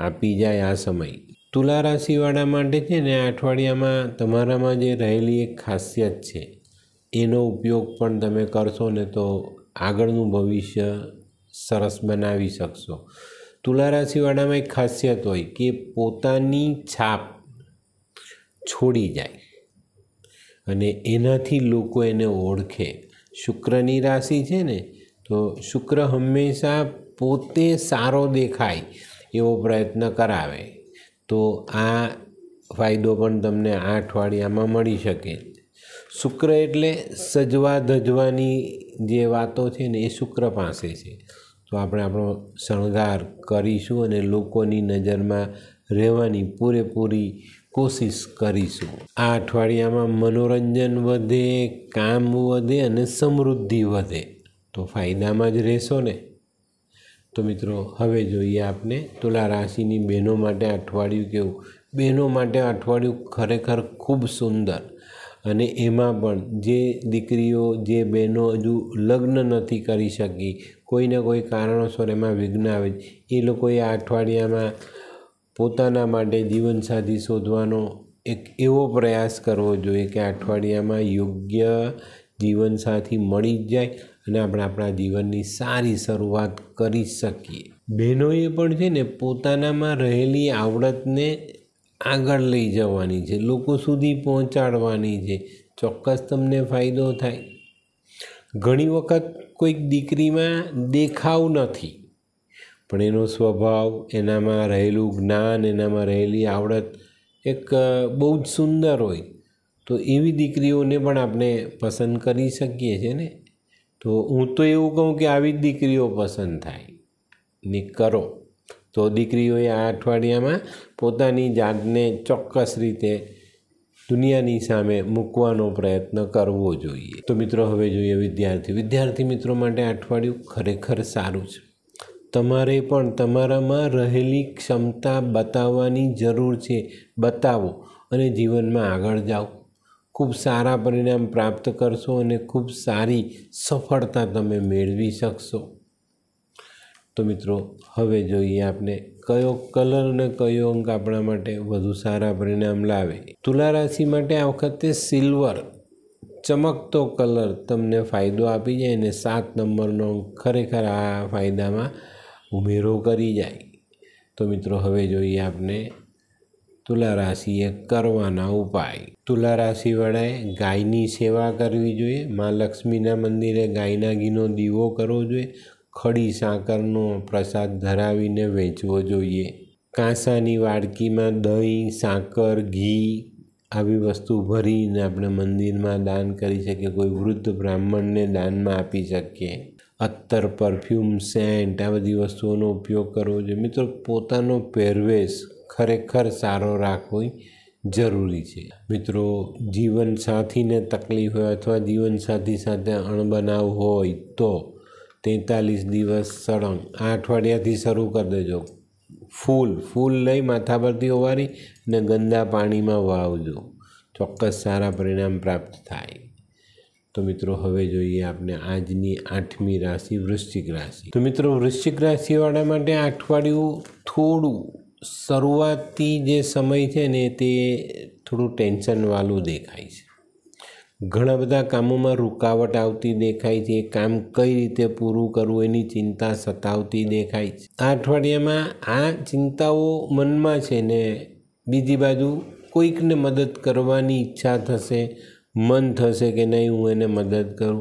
આપી જાય આ સમય તુલા રાશિવાળા માટે છે ને આ અઠવાડિયામાં તમારામાં જે રહેલી એક ખાસિયત છે એનો ઉપયોગ પણ તમે કરશો ને તો આગળનું ભવિષ્ય સરસ બનાવી શકશો તુલા રાશિવાળામાં એક ખાસિયત હોય કે પોતાની છાપ છોડી જાય અને એનાથી લોકો એને ઓળખે શુક્રની રાશિ છે ને તો શુક્ર હંમેશા પોતે સારો દેખાય એવો પ્રયત્ન કરાવે તો આ ફાયદો પણ તમને આ અઠવાડિયામાં મળી શકે શુક્ર એટલે સજવા ધજવાની જે વાતો છે ને એ શુક્ર પાસે છે તો આપણે આપણો શણગાર કરીશું અને લોકોની નજરમાં રહેવાની પૂરેપૂરી કોશિશ કરીશું આ અઠવાડિયામાં મનોરંજન વધે કામ વધે અને સમૃદ્ધિ વધે તો ફાયદામાં જ રહેશો ને તો મિત્રો હવે જોઈએ આપને તુલા રાશિની બહેનો માટે અઠવાડિયું કેવું બહેનો માટે અઠવાડિયું ખરેખર ખૂબ સુંદર અને એમાં પણ જે દીકરીઓ જે બહેનો હજુ લગ્ન નથી કરી શકી કોઈને કોઈ કારણોસર એમાં વિઘ્ન આવે એ લોકોએ આ અઠવાડિયામાં પોતાના માટે જીવનસાથી શોધવાનો એક એવો પ્રયાસ કરવો જોઈએ કે અઠવાડિયામાં યોગ્ય જીવનસાથી મળી જ જાય અને આપણે આપણા જીવનની સારી શરૂઆત કરી શકીએ બહેનોએ પણ છે ને પોતાનામાં રહેલી આવડતને આગળ લઈ જવાની છે લોકો સુધી પહોંચાડવાની છે ચોક્કસ તમને ફાયદો થાય ઘણી વખત કોઈક દીકરીમાં દેખાવ નથી પણ એનો સ્વભાવ એનામાં રહેલું જ્ઞાન એનામાં રહેલી આવડત એક બહુ જ સુંદર હોય તો એવી દીકરીઓને પણ આપણે પસંદ કરી શકીએ છીએ ને તો હું તો એવું કહું કે આવી જ દીકરીઓ પસંદ થાય ને કરો તો દીકરીઓએ આ અઠવાડિયામાં પોતાની જાતને ચોક્કસ રીતે દુનિયાની સામે મૂકવાનો પ્રયત્ન કરવો જોઈએ તો મિત્રો હવે જોઈએ વિદ્યાર્થી વિદ્યાર્થી મિત્રો માટે અઠવાડિયું ખરેખર સારું છે તમારે પણ તમારામાં રહેલી ક્ષમતા બતાવવાની જરૂર છે બતાવો અને જીવનમાં આગળ જાઓ ખૂબ સારા પરિણામ પ્રાપ્ત કરશો અને ખૂબ સારી સફળતા તમે મેળવી શકશો તો મિત્રો હવે જોઈએ આપણે કયો કલર અને કયો અંક આપણા માટે વધુ સારા પરિણામ લાવે તુલા રાશિ માટે આ વખતે સિલ્વર ચમકતો કલર તમને ફાયદો આપી જાય અને સાત નંબરનો અંક ખરેખર આ ફાયદામાં ઉમેરો કરી જાય તો મિત્રો હવે જોઈએ આપણે તુલા રાશિએ કરવાના ઉપાય તુલા રાશિવાળાએ ગાયની સેવા કરવી જોઈએ મા લક્ષ્મીના મંદિરે ગાયના ઘીનો દીવો કરવો જોઈએ ખડી સાકરનો પ્રસાદ ધરાવીને વેચવો જોઈએ કાંસાની વાડકીમાં દહીં સાકર ઘી આવી વસ્તુ ભરીને આપણે મંદિરમાં દાન કરી શકીએ કોઈ વૃદ્ધ બ્રાહ્મણને દાનમાં આપી શકીએ અત્તર પરફ્યુમ સેન્ટ આ બધી વસ્તુઓનો ઉપયોગ કરવો જોઈએ મિત્રો પોતાનો પહેરવેશ ખરેખર સારો રાખવો જરૂરી છે મિત્રો જીવનસાથીને તકલીફ હોય અથવા જીવનસાથી સાથે અણબનાવ હોય તો તેતાલીસ દિવસ સળંગ આ અઠવાડિયાથી શરૂ કરી દેજો ફૂલ ફૂલ લઈ માથા પરથી ઓવારી અને ગંદા પાણીમાં વાવજો ચોક્કસ સારા પરિણામ પ્રાપ્ત થાય તો મિત્રો હવે જોઈએ આપણે આજની આઠમી રાશિ વૃશ્ચિક રાશિ તો મિત્રો વૃશ્ચિક રાશિવાળા માટે અઠવાડિયું થોડું શરૂઆતી જે સમય છે ને તે થોડું ટેન્શનવાળું દેખાય છે ઘણા બધા કામોમાં રૂકાવટ આવતી દેખાય છે કામ કઈ રીતે પૂરું કરવું એની ચિંતા સતાવતી દેખાય છે આ અઠવાડિયામાં આ ચિંતાઓ મનમાં છે ને બીજી બાજુ કોઈકને મદદ કરવાની ઈચ્છા થશે મન થશે કે નહીં હું એને મદદ કરું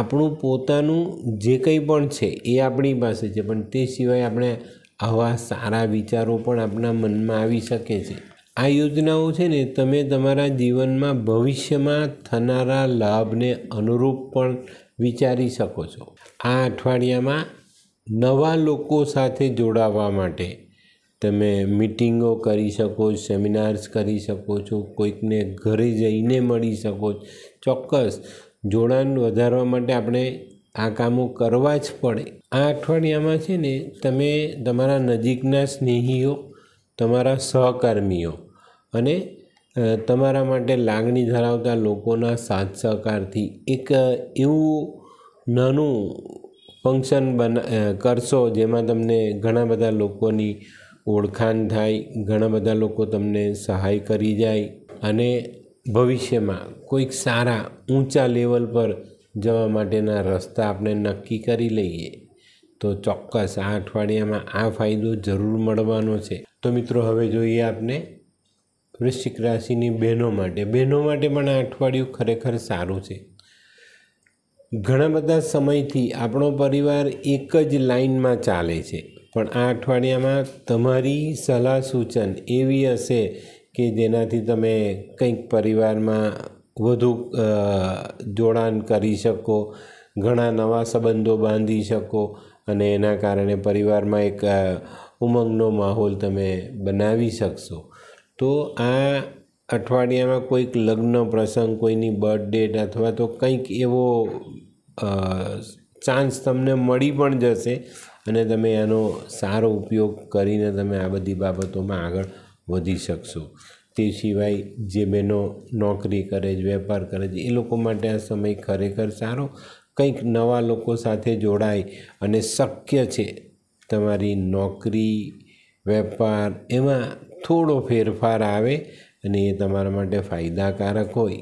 આપણું પોતાનું જે કંઈ પણ છે એ આપણી પાસે છે પણ તે સિવાય આપણે આવા સારા વિચારો પણ આપણા મનમાં આવી શકે છે આ યોજનાઓ છે ને તમે તમારા જીવનમાં ભવિષ્યમાં થનારા લાભને અનુરૂપ પણ વિચારી શકો છો આ અઠવાડિયામાં નવા લોકો સાથે જોડાવા માટે તમે મિટિંગો કરી શકો સેમિનાર્સ કરી શકો છો કોઈકને ઘરે જઈને મળી શકો ચોક્કસ જોડાણ વધારવા માટે આપણે આ કામો કરવા જ પડે આ અઠવાડિયામાં છે ને તમે તમારા નજીકના સ્નેહીઓ તમારા સહકર્મીઓ અને તમારા માટે લાગણી ધરાવતા લોકોના સાથ સહકારથી એક એવું નાનું ફંક્શન બના કરશો જેમાં તમને ઘણા બધા લોકોની ઓળખાણ થાય ઘણા બધા લોકો તમને સહાય કરી જાય અને ભવિષ્યમાં કોઈક સારા ઊંચા લેવલ પર જવા માટેના રસ્તા આપણે નક્કી કરી લઈએ તો ચોક્કસ આ અઠવાડિયામાં આ ફાયદો જરૂર મળવાનો છે તો મિત્રો હવે જોઈએ આપને વૃશ્ચિક રાશિની બહેનો માટે બહેનો માટે પણ આ અઠવાડિયું ખરેખર સારું છે ઘણા બધા સમયથી આપણો પરિવાર એક જ લાઇનમાં ચાલે છે પણ આ અઠવાડિયામાં તમારી સલાહ સૂચન એવી હશે કે જેનાથી તમે કંઈક પરિવારમાં વધુ જોડાણ કરી શકો ઘણા નવા સંબંધો બાંધી શકો અને એના કારણે પરિવારમાં એક ઉમંગનો માહોલ તમે બનાવી શકશો તો આ અઠવાડિયામાં કોઈક લગ્ન પ્રસંગ કોઈની બર્થ ડેટ અથવા તો કંઈક એવો ચાન્સ તમને મળી પણ જશે અને તમે એનો સારો ઉપયોગ કરીને તમે આ બધી બાબતોમાં આગળ વધી શકશો તે સિવાય જે બહેનો નોકરી કરે છે વેપાર કરે છે એ લોકો માટે આ સમય ખરેખર સારો કંઈક નવા લોકો સાથે જોડાય અને શક્ય છે તમારી નોકરી વેપાર એમાં થોડો ફેરફાર આવે અને એ તમારા માટે ફાયદાકારક હોય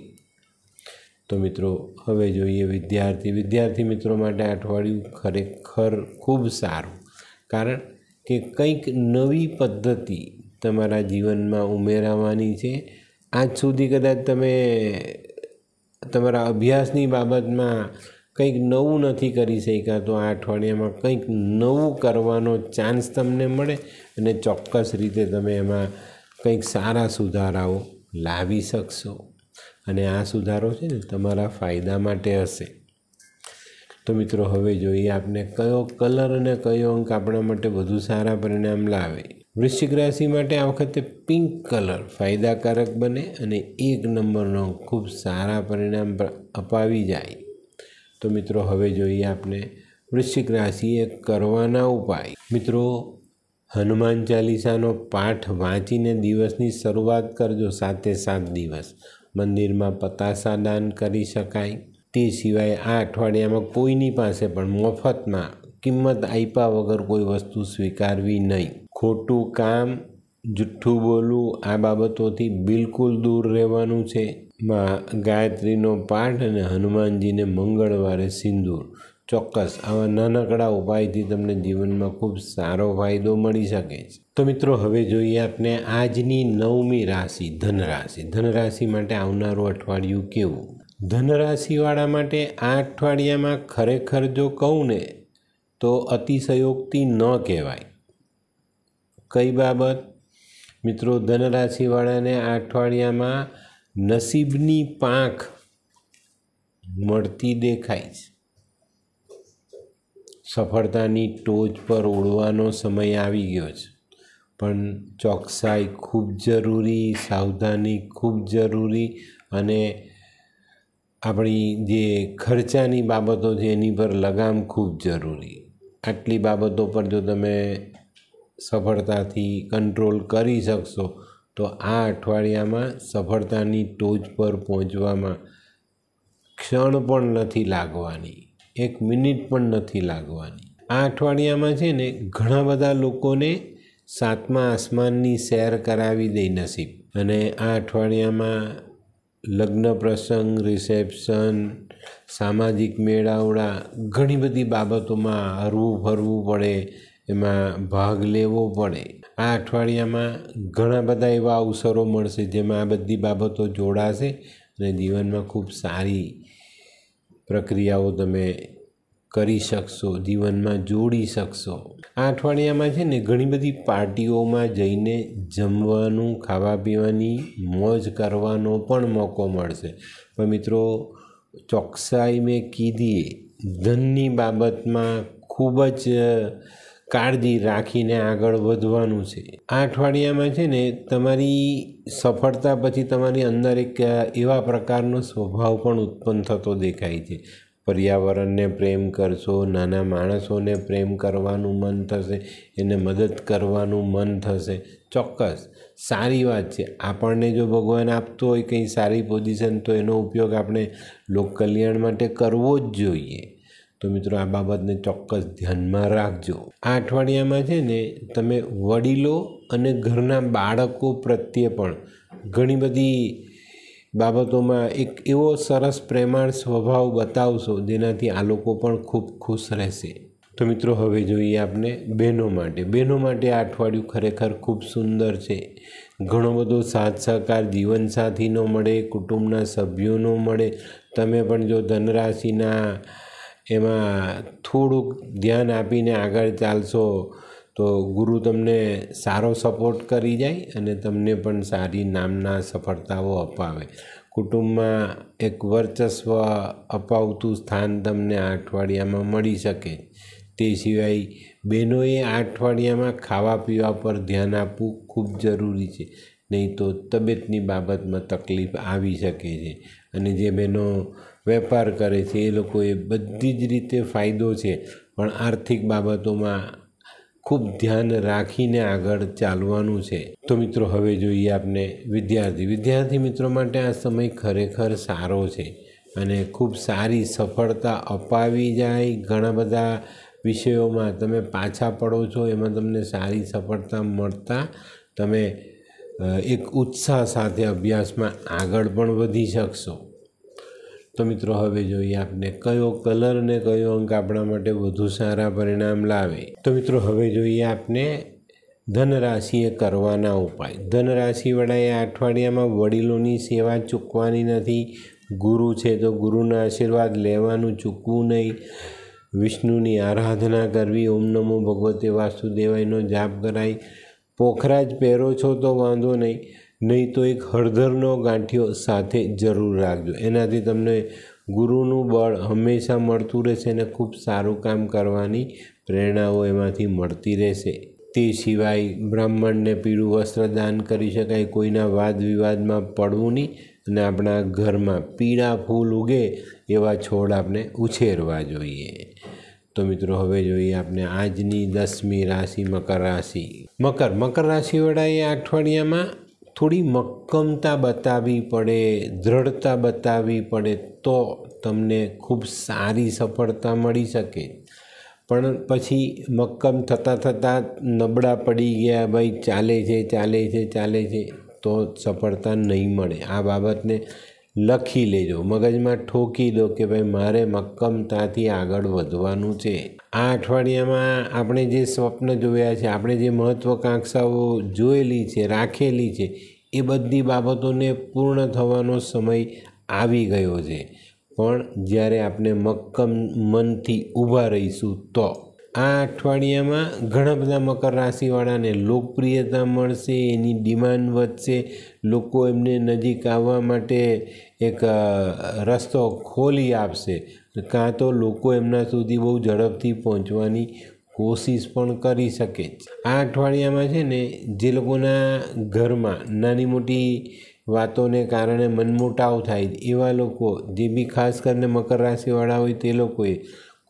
તો મિત્રો હવે જોઈએ વિદ્યાર્થી વિદ્યાર્થી મિત્રો માટે અઠવાડિયું ખરેખર ખૂબ સારું કારણ કે કંઈક નવી પદ્ધતિ તમારા જીવનમાં ઉમેરાવાની છે આજ સુધી કદાચ તમે તમારા અભ્યાસની બાબતમાં કંઈક નવું નથી કરી શક્યા તો આ અઠવાડિયામાં કંઈક નવું કરવાનો ચાન્સ તમને મળે અને ચોક્કસ રીતે તમે એમાં કંઈક સારા સુધારાઓ લાવી શકશો અને આ સુધારો છે ને તમારા ફાયદા માટે હશે તો મિત્રો હવે જોઈએ આપને કયો કલર અને કયો અંક આપણા માટે વધુ સારા પરિણામ લાવે વૃશ્ચિક રાશિ માટે આ વખતે પિંક કલર ફાયદાકારક બને અને એક નંબરનો ખૂબ સારા પરિણામ અપાવી જાય તો મિત્રો હવે જોઈએ આપણે વૃશ્ચિક રાશિએ કરવાના ઉપાય મિત્રો હનુમાન ચાલીસાનો પાઠ વાંચીને દિવસની શરૂઆત કરજો સાતે સાત દિવસ મંદિરમાં પતાસા દાન કરી શકાય તે સિવાય આ અઠવાડિયામાં કોઈની પાસે પણ મફતમાં કિંમત આપ્યા વગર કોઈ વસ્તુ સ્વીકારવી નહીં ખોટું કામ જુઠ્ઠું બોલવું આ બાબતોથી બિલકુલ દૂર રહેવાનું છે માં ગાયત્રીનો પાઠ અને હનુમાનજીને મંગળવારે સિંદૂર ચોક્કસ આવા નાનકડા ઉપાયથી તમને જીવનમાં ખૂબ સારો ફાયદો મળી શકે છે તો મિત્રો હવે જોઈએ આપને આજની નવમી રાશિ ધનરાશિ ધનરાશિ માટે આવનારું અઠવાડિયું કેવું ધનરાશિવાળા માટે આ અઠવાડિયામાં ખરેખર જો કહું ને તો અતિશયોક્તિ ન કહેવાય કઈ બાબત મિત્રો ધનરાશિવાળાને આ અઠવાડિયામાં નસીબની પાંખ મળતી દેખાય છે સફળતાની ટોચ પર ઓળવાનો સમય આવી ગયો છે પણ ચોકસાઈ ખૂબ જરૂરી સાવધાની ખૂબ જરૂરી અને આપણી જે ખર્ચાની બાબતો છે એની પર લગામ ખૂબ જરૂરી આટલી બાબતો પર જો તમે સફળતાથી કંટ્રોલ કરી શકશો તો આ અઠવાડિયામાં સફળતાની ટોચ પર પહોંચવામાં ક્ષણ પણ નથી લાગવાની એક મિનિટ પણ નથી લાગવાની આ અઠવાડિયામાં છે ને ઘણા બધા લોકોને સાતમા આસમાનની સેર કરાવી દઈ નસીબ અને આ અઠવાડિયામાં લગ્ન પ્રસંગ રિસેપ્શન સામાજિક મેળાવડા ઘણી બધી બાબતોમાં હરવું ફરવું પડે એમાં ભાગ લેવો પડે આ અઠવાડિયામાં ઘણા બધા એવા અવસરો મળશે જેમાં આ બધી બાબતો જોડાશે અને જીવનમાં ખૂબ સારી પ્રક્રિયાઓ તમે કરી શકશો જીવનમાં જોડી શકશો આ અઠવાડિયામાં છે ને ઘણી બધી પાર્ટીઓમાં જઈને જમવાનું ખાવા પીવાની મોજ કરવાનો પણ મોકો મળશે પણ મિત્રો ચોકસાઈ મેં કીધી ધનની બાબતમાં ખૂબ જ કાળજી રાખીને આગળ વધવાનું છે આ અઠવાડિયામાં છે ને તમારી સફળતા પછી તમારી અંદર એક એવા પ્રકારનો સ્વભાવ પણ ઉત્પન્ન થતો દેખાય છે પર્યાવરણને પ્રેમ કરશો નાના માણસોને પ્રેમ કરવાનું મન થશે એને મદદ કરવાનું મન થશે ચોક્કસ સારી વાત છે આપણને જો ભગવાન આપતો હોય કંઈ સારી પોઝિશન તો એનો ઉપયોગ આપણે લોક કલ્યાણ માટે કરવો જ જોઈએ તો મિત્રો આ બાબતને ચોક્કસ ધ્યાનમાં રાખજો આ અઠવાડિયામાં છે ને તમે વડીલો અને ઘરના બાળકો પ્રત્યે પણ ઘણી બધી બાબતોમાં એક એવો સરસ પ્રેમાળ સ્વભાવ બતાવશો જેનાથી આ લોકો પણ ખૂબ ખુશ રહેશે તો મિત્રો હવે જોઈએ આપણે બહેનો માટે બહેનો માટે આ અઠવાડિયું ખરેખર ખૂબ સુંદર છે ઘણો બધો સાથ સહકાર જીવનસાથીનો મળે કુટુંબના સભ્યોનો મળે તમે પણ જો ધનરાશિના એમાં થોડુંક ધ્યાન આપીને આગળ ચાલશો તો ગુરુ તમને સારો સપોર્ટ કરી જાય અને તમને પણ સારી નામના સફળતાઓ અપાવે કુટુંબમાં એક વર્ચસ્વ અપાવતું સ્થાન તમને આ અઠવાડિયામાં મળી શકે તે સિવાય બહેનોએ આ અઠવાડિયામાં ખાવા પીવા પર ધ્યાન આપવું ખૂબ જરૂરી છે નહીં તો તબિયતની બાબતમાં તકલીફ આવી શકે છે અને જે બહેનો વેપાર કરે છે એ લોકોએ બધી જ રીતે ફાયદો છે પણ આર્થિક બાબતોમાં ખૂબ ધ્યાન રાખીને આગળ ચાલવાનું છે તો મિત્રો હવે જોઈએ આપને વિદ્યાર્થી વિદ્યાર્થી મિત્રો માટે આ સમય ખરેખર સારો છે અને ખૂબ સારી સફળતા અપાવી જાય ઘણા બધા વિષયોમાં તમે પાછા પડો છો એમાં તમને સારી સફળતા મળતા તમે એક ઉત્સાહ સાથે અભ્યાસમાં આગળ પણ વધી શકશો તો મિત્રો હવે જોઈએ આપને કયો કલર અને કયો અંક આપણા માટે વધુ સારા પરિણામ લાવે તો મિત્રો હવે જોઈએ આપને ધનરાશિએ કરવાના ઉપાય ધનરાશિવાળા એ અઠવાડિયામાં વડીલોની સેવા ચૂકવાની નથી ગુરુ છે તો ગુરુના આશીર્વાદ લેવાનું ચૂકવું નહીં વિષ્ણુની આરાધના કરવી ઓમ નમો ભગવતે વાસુદેવાયનો જાપ કરાય પોખરા જ પહેરો છો તો વાંધો નહીં નહીં તો એક હળદરનો ગાંઠિયો સાથે જરૂર રાખજો એનાથી તમને ગુરુનું બળ હંમેશા મળતું રહેશે અને ખૂબ સારું કામ કરવાની પ્રેરણાઓ એમાંથી મળતી રહેશે તે સિવાય બ્રાહ્મણને પીળું વસ્ત્ર દાન કરી શકાય કોઈના વાદ વિવાદમાં પડવું નહીં અને આપણા ઘરમાં પીળા ફૂલ ઉગે એવા છોડ આપણે ઉછેરવા જોઈએ તો મિત્રો હવે જોઈએ આપણે આજની દસમી રાશિ મકર રાશિ મકર મકર રાશિવાળાએ અઠવાડિયામાં થોડી મક્કમતા બતાવવી પડે દ્રઢતા બતાવવી પડે તો તમને ખૂબ સારી સફળતા મળી શકે પણ પછી મક્કમ થતાં થતાં નબળા પડી ગયા ભાઈ ચાલે છે ચાલે છે ચાલે છે તો સફળતા નહીં મળે આ બાબતને લખી લેજો મગજમાં ઠોકી દો કે ભાઈ મારે મક્કમતાથી આગળ વધવાનું છે આ અઠવાડિયામાં આપણે જે સ્વપ્ન જોયા છે આપણે જે મહત્ત્વાકાંક્ષાઓ જોયેલી છે રાખેલી છે એ બધી બાબતોને પૂર્ણ થવાનો સમય આવી ગયો છે પણ જ્યારે આપણે મક્કમ મનથી ઊભા રહીશું તો આ અઠવાડિયામાં ઘણા બધા મકર રાશિવાળાને લોકપ્રિયતા મળશે એની ડિમાન્ડ વધશે લોકો એમને નજીક આવવા માટે એક રસ્તો ખોલી આપશે કાં તો લોકો એમના સુધી બહુ ઝડપથી પહોંચવાની કોશિશ પણ કરી શકે આ અઠવાડિયામાં છે ને જે લોકોના ઘરમાં નાની મોટી વાતોને કારણે મનમોટાવ થાય એવા લોકો જે બી ખાસ કરીને મકર રાશિવાળા હોય તે લોકોએ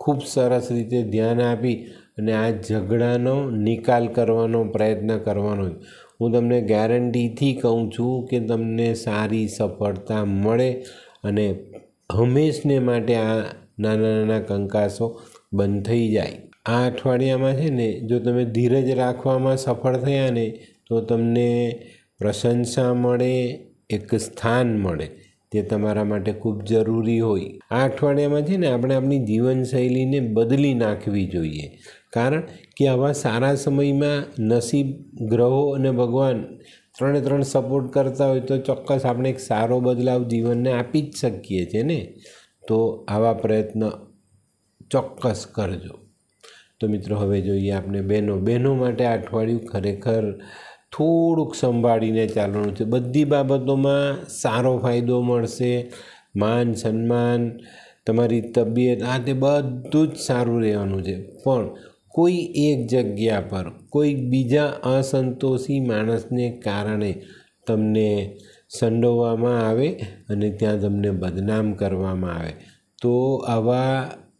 ખૂબ સરસ રીતે ધ્યાન આપી અને આ ઝઘડાનો નિકાલ કરવાનો પ્રયત્ન કરવાનો હું તમને ગેરંટીથી કહું છું કે તમને સારી સફળતા મળે અને હંમેશને માટે આ નાના નાના કંકાસો બંધ થઈ જાય આ અઠવાડિયામાં છે ને જો તમે ધીરજ રાખવામાં સફળ થયા ને તો તમને પ્રશંસા મળે એક સ્થાન મળે તે તમારા માટે ખૂબ જરૂરી હોય આ અઠવાડિયામાં છે ને આપણે આપણી જીવનશૈલીને બદલી નાખવી જોઈએ કારણ કે આવા સારા સમયમાં નસીબ ગ્રહો અને ભગવાન ત્રણે ત્રણ સપોર્ટ કરતા હોય તો ચોક્કસ આપણે એક સારો બદલાવ જીવનને આપી જ શકીએ છીએ ને તો આવા પ્રયત્ન ચોક્કસ કરજો તો મિત્રો હવે જોઈએ આપણે બહેનો બહેનો માટે આ અઠવાડિયું ખરેખર થોડુંક સંભાળીને ચાલવાનું છે બધી બાબતોમાં સારો ફાયદો મળશે માન સન્માન તમારી તબિયત આ તે બધું જ સારું રહેવાનું છે પણ કોઈ એક જગ્યા પર કોઈ બીજા અસંતોષી માણસને કારણે તમને સંડોવવામાં આવે અને ત્યાં તમને બદનામ કરવામાં આવે તો આવા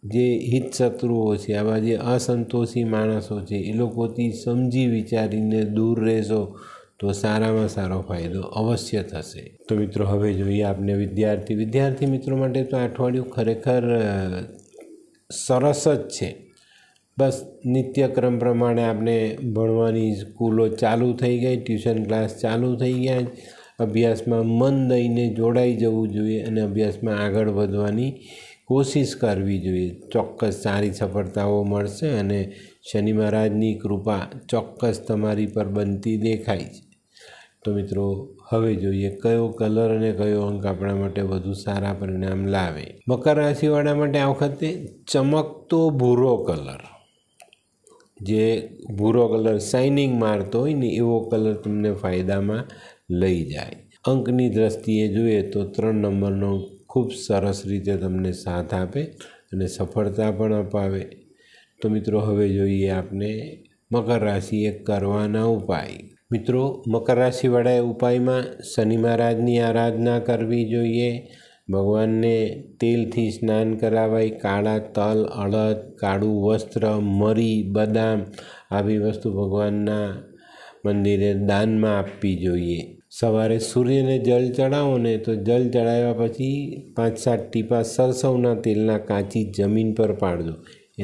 જે હિતશત્રુઓ છે આવા જે અસંતોષી માણસો છે એ લોકોથી સમજી વિચારીને દૂર રહેશો તો સારામાં સારો ફાયદો અવશ્ય થશે તો મિત્રો હવે જોઈએ આપણે વિદ્યાર્થી વિદ્યાર્થી મિત્રો માટે તો અઠવાડિયું ખરેખર સરસ જ છે બસ નિત્યક્રમ પ્રમાણે આપણે ભણવાની સ્કૂલો ચાલુ થઈ ગઈ ટ્યુશન ક્લાસ ચાલુ થઈ ગયા અભ્યાસમાં મન દઈને જોડાઈ જવું જોઈએ અને અભ્યાસમાં આગળ વધવાની કોશિશ કરવી જોઈએ ચોક્કસ સારી સફળતાઓ મળશે અને શનિ મહારાજની કૃપા ચોક્કસ તમારી પર બનતી દેખાય છે તો મિત્રો હવે જોઈએ કયો કલર અને કયો અંક આપણા માટે વધુ સારા પરિણામ લાવે મકર રાશિવાળા માટે આ વખતે ચમકતો ભૂરો કલર જે ભૂરો કલર શાઇનિંગ મારતો હોય ને એવો કલર તમને ફાયદામાં લઈ જાય અંકની દ્રષ્ટિએ જોઈએ તો ત્રણ નંબરનો ખૂબ સરસ રીતે તમને સાથ આપે અને સફળતા પણ અપાવે તો મિત્રો હવે જોઈએ આપણે મકર રાશિએ કરવાના ઉપાય મિત્રો મકર રાશિવાળા ઉપાયમાં શનિ મહારાજની આરાધના કરવી જોઈએ ભગવાનને તેલથી સ્નાન કરાવાય કાળા તલ અડદ કાળું વસ્ત્ર મરી બદામ આવી વસ્તુ ભગવાનના મંદિરે દાનમાં આપવી જોઈએ સવારે સૂર્યને જલ ચડાવો ને તો જલ ચડાવ્યા પછી પાંચ સાત ટીપા સરસવના તેલના કાચી જમીન પર પાડજો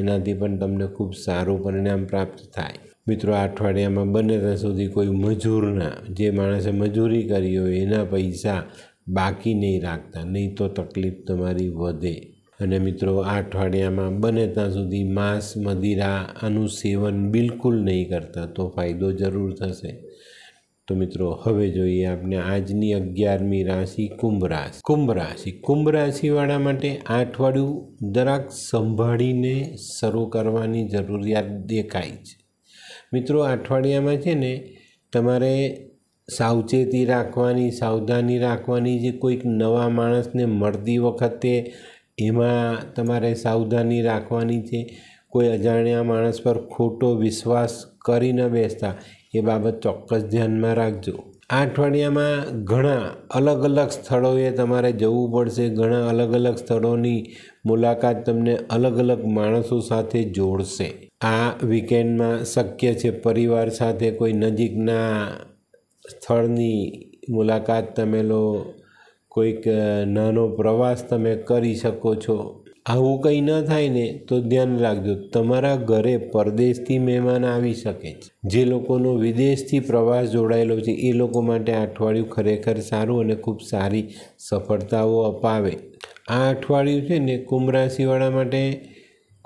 એનાથી પણ તમને ખૂબ સારું પરિણામ પ્રાપ્ત થાય મિત્રો અઠવાડિયામાં બને ત્યાં સુધી કોઈ મજૂરના જે માણસે મજૂરી કરી હોય એના પૈસા બાકી નહીં રાખતા નહીં તો તકલીફ તમારી વધે અને મિત્રો આ અઠવાડિયામાં બને ત્યાં સુધી માંસ મદિરા આનું સેવન બિલકુલ નહીં કરતા તો ફાયદો જરૂર થશે તો મિત્રો હવે જોઈએ આપણે આજની અગિયારમી રાશિ કુંભ રાશિ કુંભ રાશિ કુંભ રાશિવાળા માટે આ અઠવાડિયું જરાક સંભાળીને શરૂ કરવાની જરૂરિયાત દેખાય છે મિત્રો અઠવાડિયામાં છે ને તમારે સાવચેતી રાખવાની સાવધાની રાખવાની જે કોઈક નવા માણસને મળતી વખતે એમાં તમારે સાવધાની રાખવાની છે કોઈ અજાણ્યા માણસ પર ખોટો વિશ્વાસ કરી ન બેસતા એ બાબત ચોક્કસ ધ્યાનમાં રાખજો આ અઠવાડિયામાં ઘણા અલગ અલગ સ્થળોએ તમારે જવું પડશે ઘણા અલગ અલગ સ્થળોની મુલાકાત તમને અલગ અલગ માણસો સાથે જોડશે આ વીકેન્ડમાં શક્ય છે પરિવાર સાથે કોઈ નજીકના સ્થળની મુલાકાત તમે લો કોઈક નાનો પ્રવાસ તમે કરી શકો છો આવું કંઈ ન થાય ને તો ધ્યાન રાખજો તમારા ઘરે પરદેશથી મહેમાન આવી શકે છે જે લોકોનો વિદેશથી પ્રવાસ જોડાયેલો છે એ લોકો માટે આ અઠવાડિયું ખરેખર સારું અને ખૂબ સારી સફળતાઓ અપાવે આ અઠવાડિયું છે ને કુંભ રાશિવાળા માટે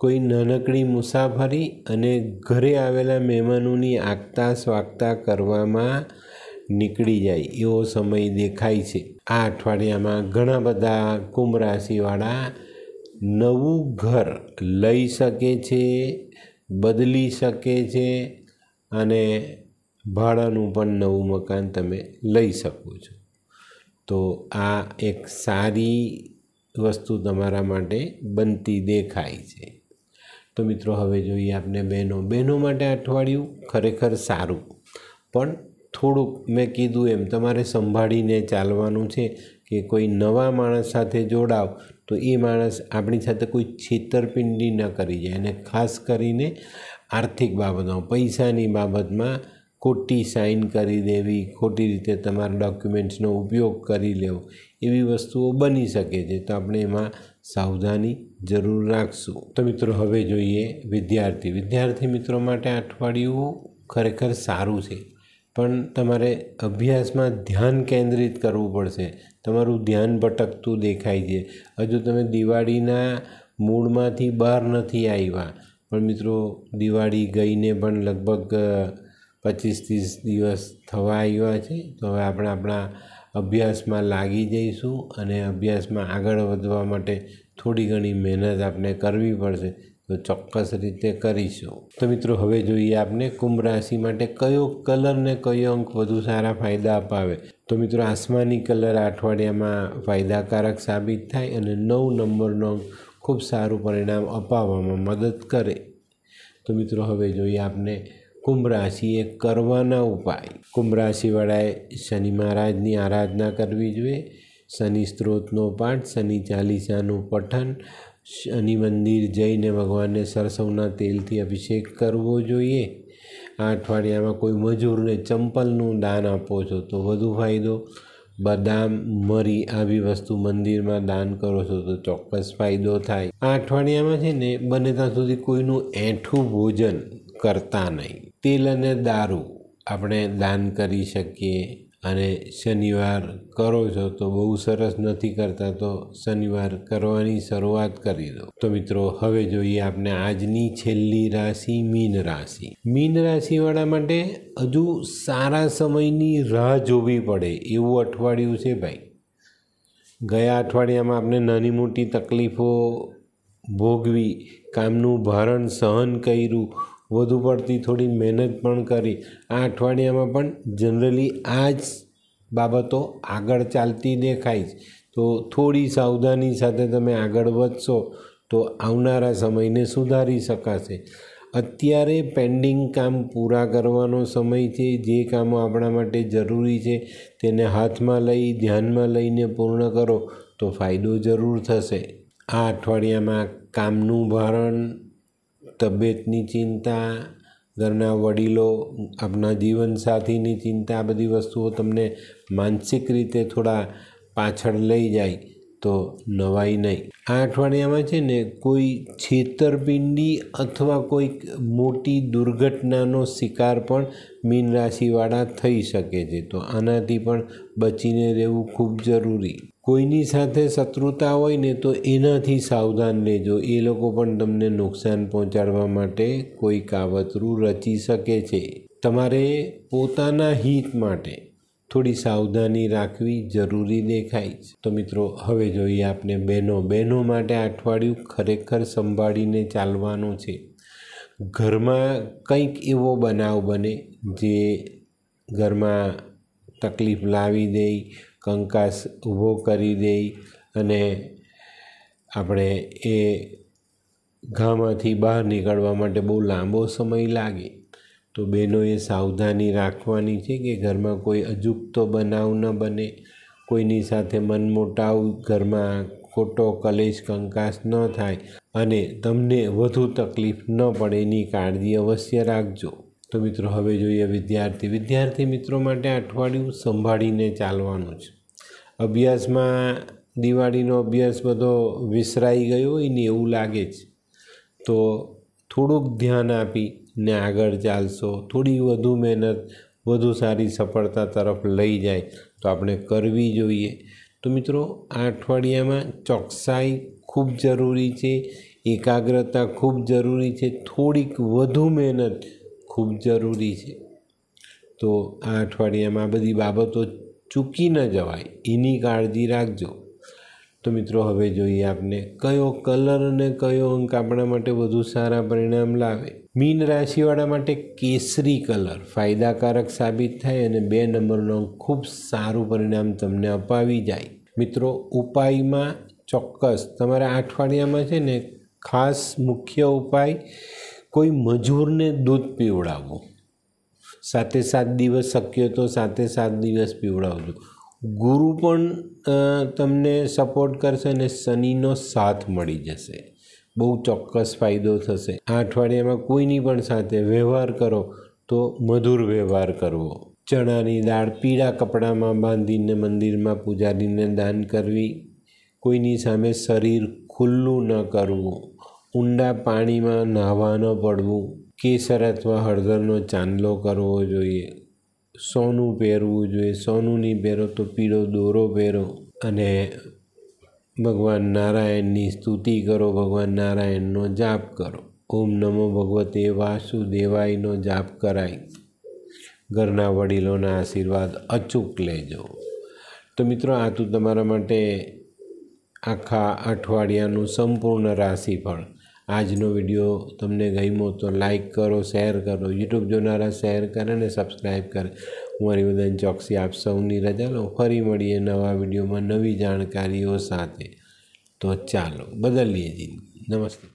કોઈ નાનકડી મુસાફરી અને ઘરે આવેલા મહેમાનોની આગતા સ્વાગતા કરવામાં નીકળી જાય એવો સમય દેખાય છે આ અઠવાડિયામાં ઘણા બધા કુંભ રાશિવાળા નવું ઘર લઈ શકે છે બદલી શકે છે અને ભાડાનું પણ નવું મકાન તમે લઈ શકો છો તો આ એક સારી વસ્તુ તમારા માટે બનતી દેખાય છે તો મિત્રો હવે જોઈએ આપણે બહેનો બહેનો માટે અઠવાડિયું ખરેખર સારું પણ થોડુંક મેં કીધું એમ તમારે સંભાળીને ચાલવાનું છે કે કોઈ નવા માણસ સાથે જોડાવ તો એ માણસ આપણી સાથે કોઈ છેતરપિંડી ન કરી જાય અને ખાસ કરીને આર્થિક બાબતમાં પૈસાની બાબતમાં ખોટી સાઇન કરી દેવી ખોટી રીતે તમારા ડોક્યુમેન્ટ્સનો ઉપયોગ કરી લેવો એવી વસ્તુઓ બની શકે છે તો આપણે એમાં સાવધાની જરૂર રાખશું તો મિત્રો હવે જોઈએ વિદ્યાર્થી વિદ્યાર્થી મિત્રો માટે અઠવાડિયું ખરેખર સારું છે પણ તમારે અભ્યાસમાં ધ્યાન કેન્દ્રિત કરવું પડશે તમારું ધ્યાન ભટકતું દેખાય છે હજુ તમે દિવાળીના મૂળમાંથી બહાર નથી આવ્યા પણ મિત્રો દિવાળી ગઈને પણ લગભગ પચીસ ત્રીસ દિવસ થવા આવ્યા છે તો હવે આપણે આપણા અભ્યાસમાં લાગી જઈશું અને અભ્યાસમાં આગળ વધવા માટે થોડી ઘણી મહેનત આપણે કરવી પડશે તો ચોક્કસ રીતે કરીશું તો મિત્રો હવે જોઈએ આપને કુંભ રાશિ માટે કયો કલર ને કયો અંક વધુ સારા ફાયદા અપાવે તો મિત્રો આસમાની કલર અઠવાડિયામાં ફાયદાકારક સાબિત થાય અને નવ નંબરનો ખૂબ સારું પરિણામ અપાવવામાં મદદ કરે તો મિત્રો હવે જોઈએ આપને કુંભ રાશિએ કરવાના ઉપાય કુંભ રાશિવાળાએ શનિ મહારાજની આરાધના કરવી જોઈએ શનિ સ્ત્રોતનો પાઠ શનિ ચાલીસાનું પઠન શનિ મંદિર જઈને ભગવાનને સરસવના તેલથી અભિષેક કરવો જોઈએ આ અઠવાડિયામાં કોઈ મજૂરને ચંપલનું દાન આપો છો તો વધુ ફાયદો બદામ મરી આવી વસ્તુ મંદિરમાં દાન કરો છો તો ચોક્કસ ફાયદો થાય આ અઠવાડિયામાં છે ને બને ત્યાં સુધી કોઈનું એઠું ભોજન કરતા નહીં તેલ અને દારૂ આપણે દાન કરી શકીએ અને શનિવાર કરો છો તો બહુ સરસ નથી કરતા તો શનિવાર કરવાની શરૂઆત કરી દો તો મિત્રો હવે જોઈએ આપણે આજની છેલ્લી રાશિ મીન રાશિ મીન રાશિવાળા માટે હજુ સારા સમયની રાહ જોવી પડે એવું અઠવાડિયું છે ભાઈ ગયા અઠવાડિયામાં આપણે નાની મોટી તકલીફો ભોગવી કામનું ભારણ સહન કર્યું વધુ પડતી થોડી મહેનત પણ કરી આ અઠવાડિયામાં પણ જનરલી આ જ બાબતો આગળ ચાલતી દેખાય છે તો થોડી સાવધાની સાથે તમે આગળ વધશો તો આવનારા સમયને સુધારી શકાશે અત્યારે પેન્ડિંગ કામ પૂરા કરવાનો સમય છે જે કામો આપણા માટે જરૂરી છે તેને હાથમાં લઈ ધ્યાનમાં લઈને પૂર્ણ કરો તો ફાયદો જરૂર થશે આ અઠવાડિયામાં કામનું ભારણ તબિયતની ચિંતા ઘરના વડીલો આપના જીવનસાથીની ચિંતા આ બધી વસ્તુઓ તમને માનસિક રીતે થોડા પાછળ લઈ જાય તો નવાઈ નહીં આ અઠવાડિયામાં છે ને કોઈ છેતરપિંડી અથવા કોઈક મોટી દુર્ઘટનાનો શિકાર પણ મીન રાશિવાળા થઈ શકે છે તો આનાથી પણ બચીને રહેવું ખૂબ જરૂરી કોઈની સાથે શત્રુતા હોય ને તો એનાથી સાવધાન લેજો એ લોકો પણ તમને નુકસાન પહોંચાડવા માટે કોઈ કાવતરું રચી શકે છે તમારે પોતાના હિત માટે થોડી સાવધાની રાખવી જરૂરી દેખાય છે તો મિત્રો હવે જોઈએ આપણે બહેનો બહેનો માટે અઠવાડિયું ખરેખર સંભાળીને ચાલવાનું છે ઘરમાં કંઈક એવો બનાવ બને જે ઘરમાં તકલીફ લાવી દે કંકાસ ઊભો કરી દે અને આપણે એ ઘામાંથી બહાર નીકળવા માટે બહુ લાંબો સમય લાગે તો બહેનોએ સાવધાની રાખવાની છે કે ઘરમાં કોઈ અજુગતો બનાવ ન બને કોઈની સાથે મનમોટાવ ઘરમાં ખોટો કલેશ કંકાસ ન થાય અને તમને વધુ તકલીફ ન પડે એની કાળજી અવશ્ય રાખજો તો મિત્રો હવે જોઈએ વિદ્યાર્થી વિદ્યાર્થી મિત્રો માટે અઠવાડિયું સંભાળીને ચાલવાનું છે અભ્યાસમાં દિવાળીનો અભ્યાસ બધો વિસરાઈ ગયો હોય ને એવું લાગે જ તો થોડુંક ધ્યાન આપીને આગળ ચાલશો થોડી વધુ મહેનત વધુ સારી સફળતા તરફ લઈ જાય તો આપણે કરવી જોઈએ તો મિત્રો આ અઠવાડિયામાં ચોકસાઈ ખૂબ જરૂરી છે એકાગ્રતા ખૂબ જરૂરી છે થોડીક વધુ મહેનત ખૂબ જરૂરી છે તો આ અઠવાડિયામાં આ બધી બાબતો ચૂકી ન જવાય એની કાળજી રાખજો તો મિત્રો હવે જોઈએ આપને કયો કલર અને કયો અંક આપણા માટે વધુ સારા પરિણામ લાવે મીન રાશિવાળા માટે કેસરી કલર ફાયદાકારક સાબિત થાય અને બે નંબરનો ખૂબ સારું પરિણામ તમને અપાવી જાય મિત્રો ઉપાયમાં ચોક્કસ તમારા અઠવાડિયામાં છે ને ખાસ મુખ્ય ઉપાય કોઈ મજૂરને દૂધ પીવડાવવું સાતે સાત દિવસ શક્ય તો સાતે સાત દિવસ પીવડાવજો ગુરુ પણ તમને સપોર્ટ કરશે અને શનિનો સાથ મળી જશે બહુ ચોક્કસ ફાયદો થશે આ અઠવાડિયામાં કોઈની પણ સાથે વ્યવહાર કરો તો મધુર વ્યવહાર કરવો ચણાની દાળ પીળા કપડામાં બાંધીને મંદિરમાં પૂજારીને દાન કરવી કોઈની સામે શરીર ખુલ્લું ન કરવું ઊંડા પાણીમાં નહાવા ન પડવું કેસર અથવા હળદરનો ચાંદલો કરવો જોઈએ સોનું પહેરવું જોઈએ સોનું નહીં પહેરો તો પીળો દોરો પહેરો અને ભગવાન નારાયણની સ્તુતિ કરો ભગવાન નારાયણનો જાપ કરો ઓમ નમો ભગવતે વાસુદેવાયનો જાપ કરાય ઘરના વડીલોના આશીર્વાદ અચૂક લેજો તો મિત્રો આ તું તમારા માટે આખા અઠવાડિયાનું સંપૂર્ણ રાશિફળ આજનો વિડીયો તમને ગમ્યો તો લાઇક કરો શેર કરો યુટ્યુબ જોનારા શેર કરે અને સબસ્ક્રાઇબ કરે હું હરિવદન ચોકસી આપ સૌની રજા લો ફરી મળીએ નવા વિડીયોમાં નવી જાણકારીઓ સાથે તો ચાલો બદલીએ જિંદગી નમસ્તે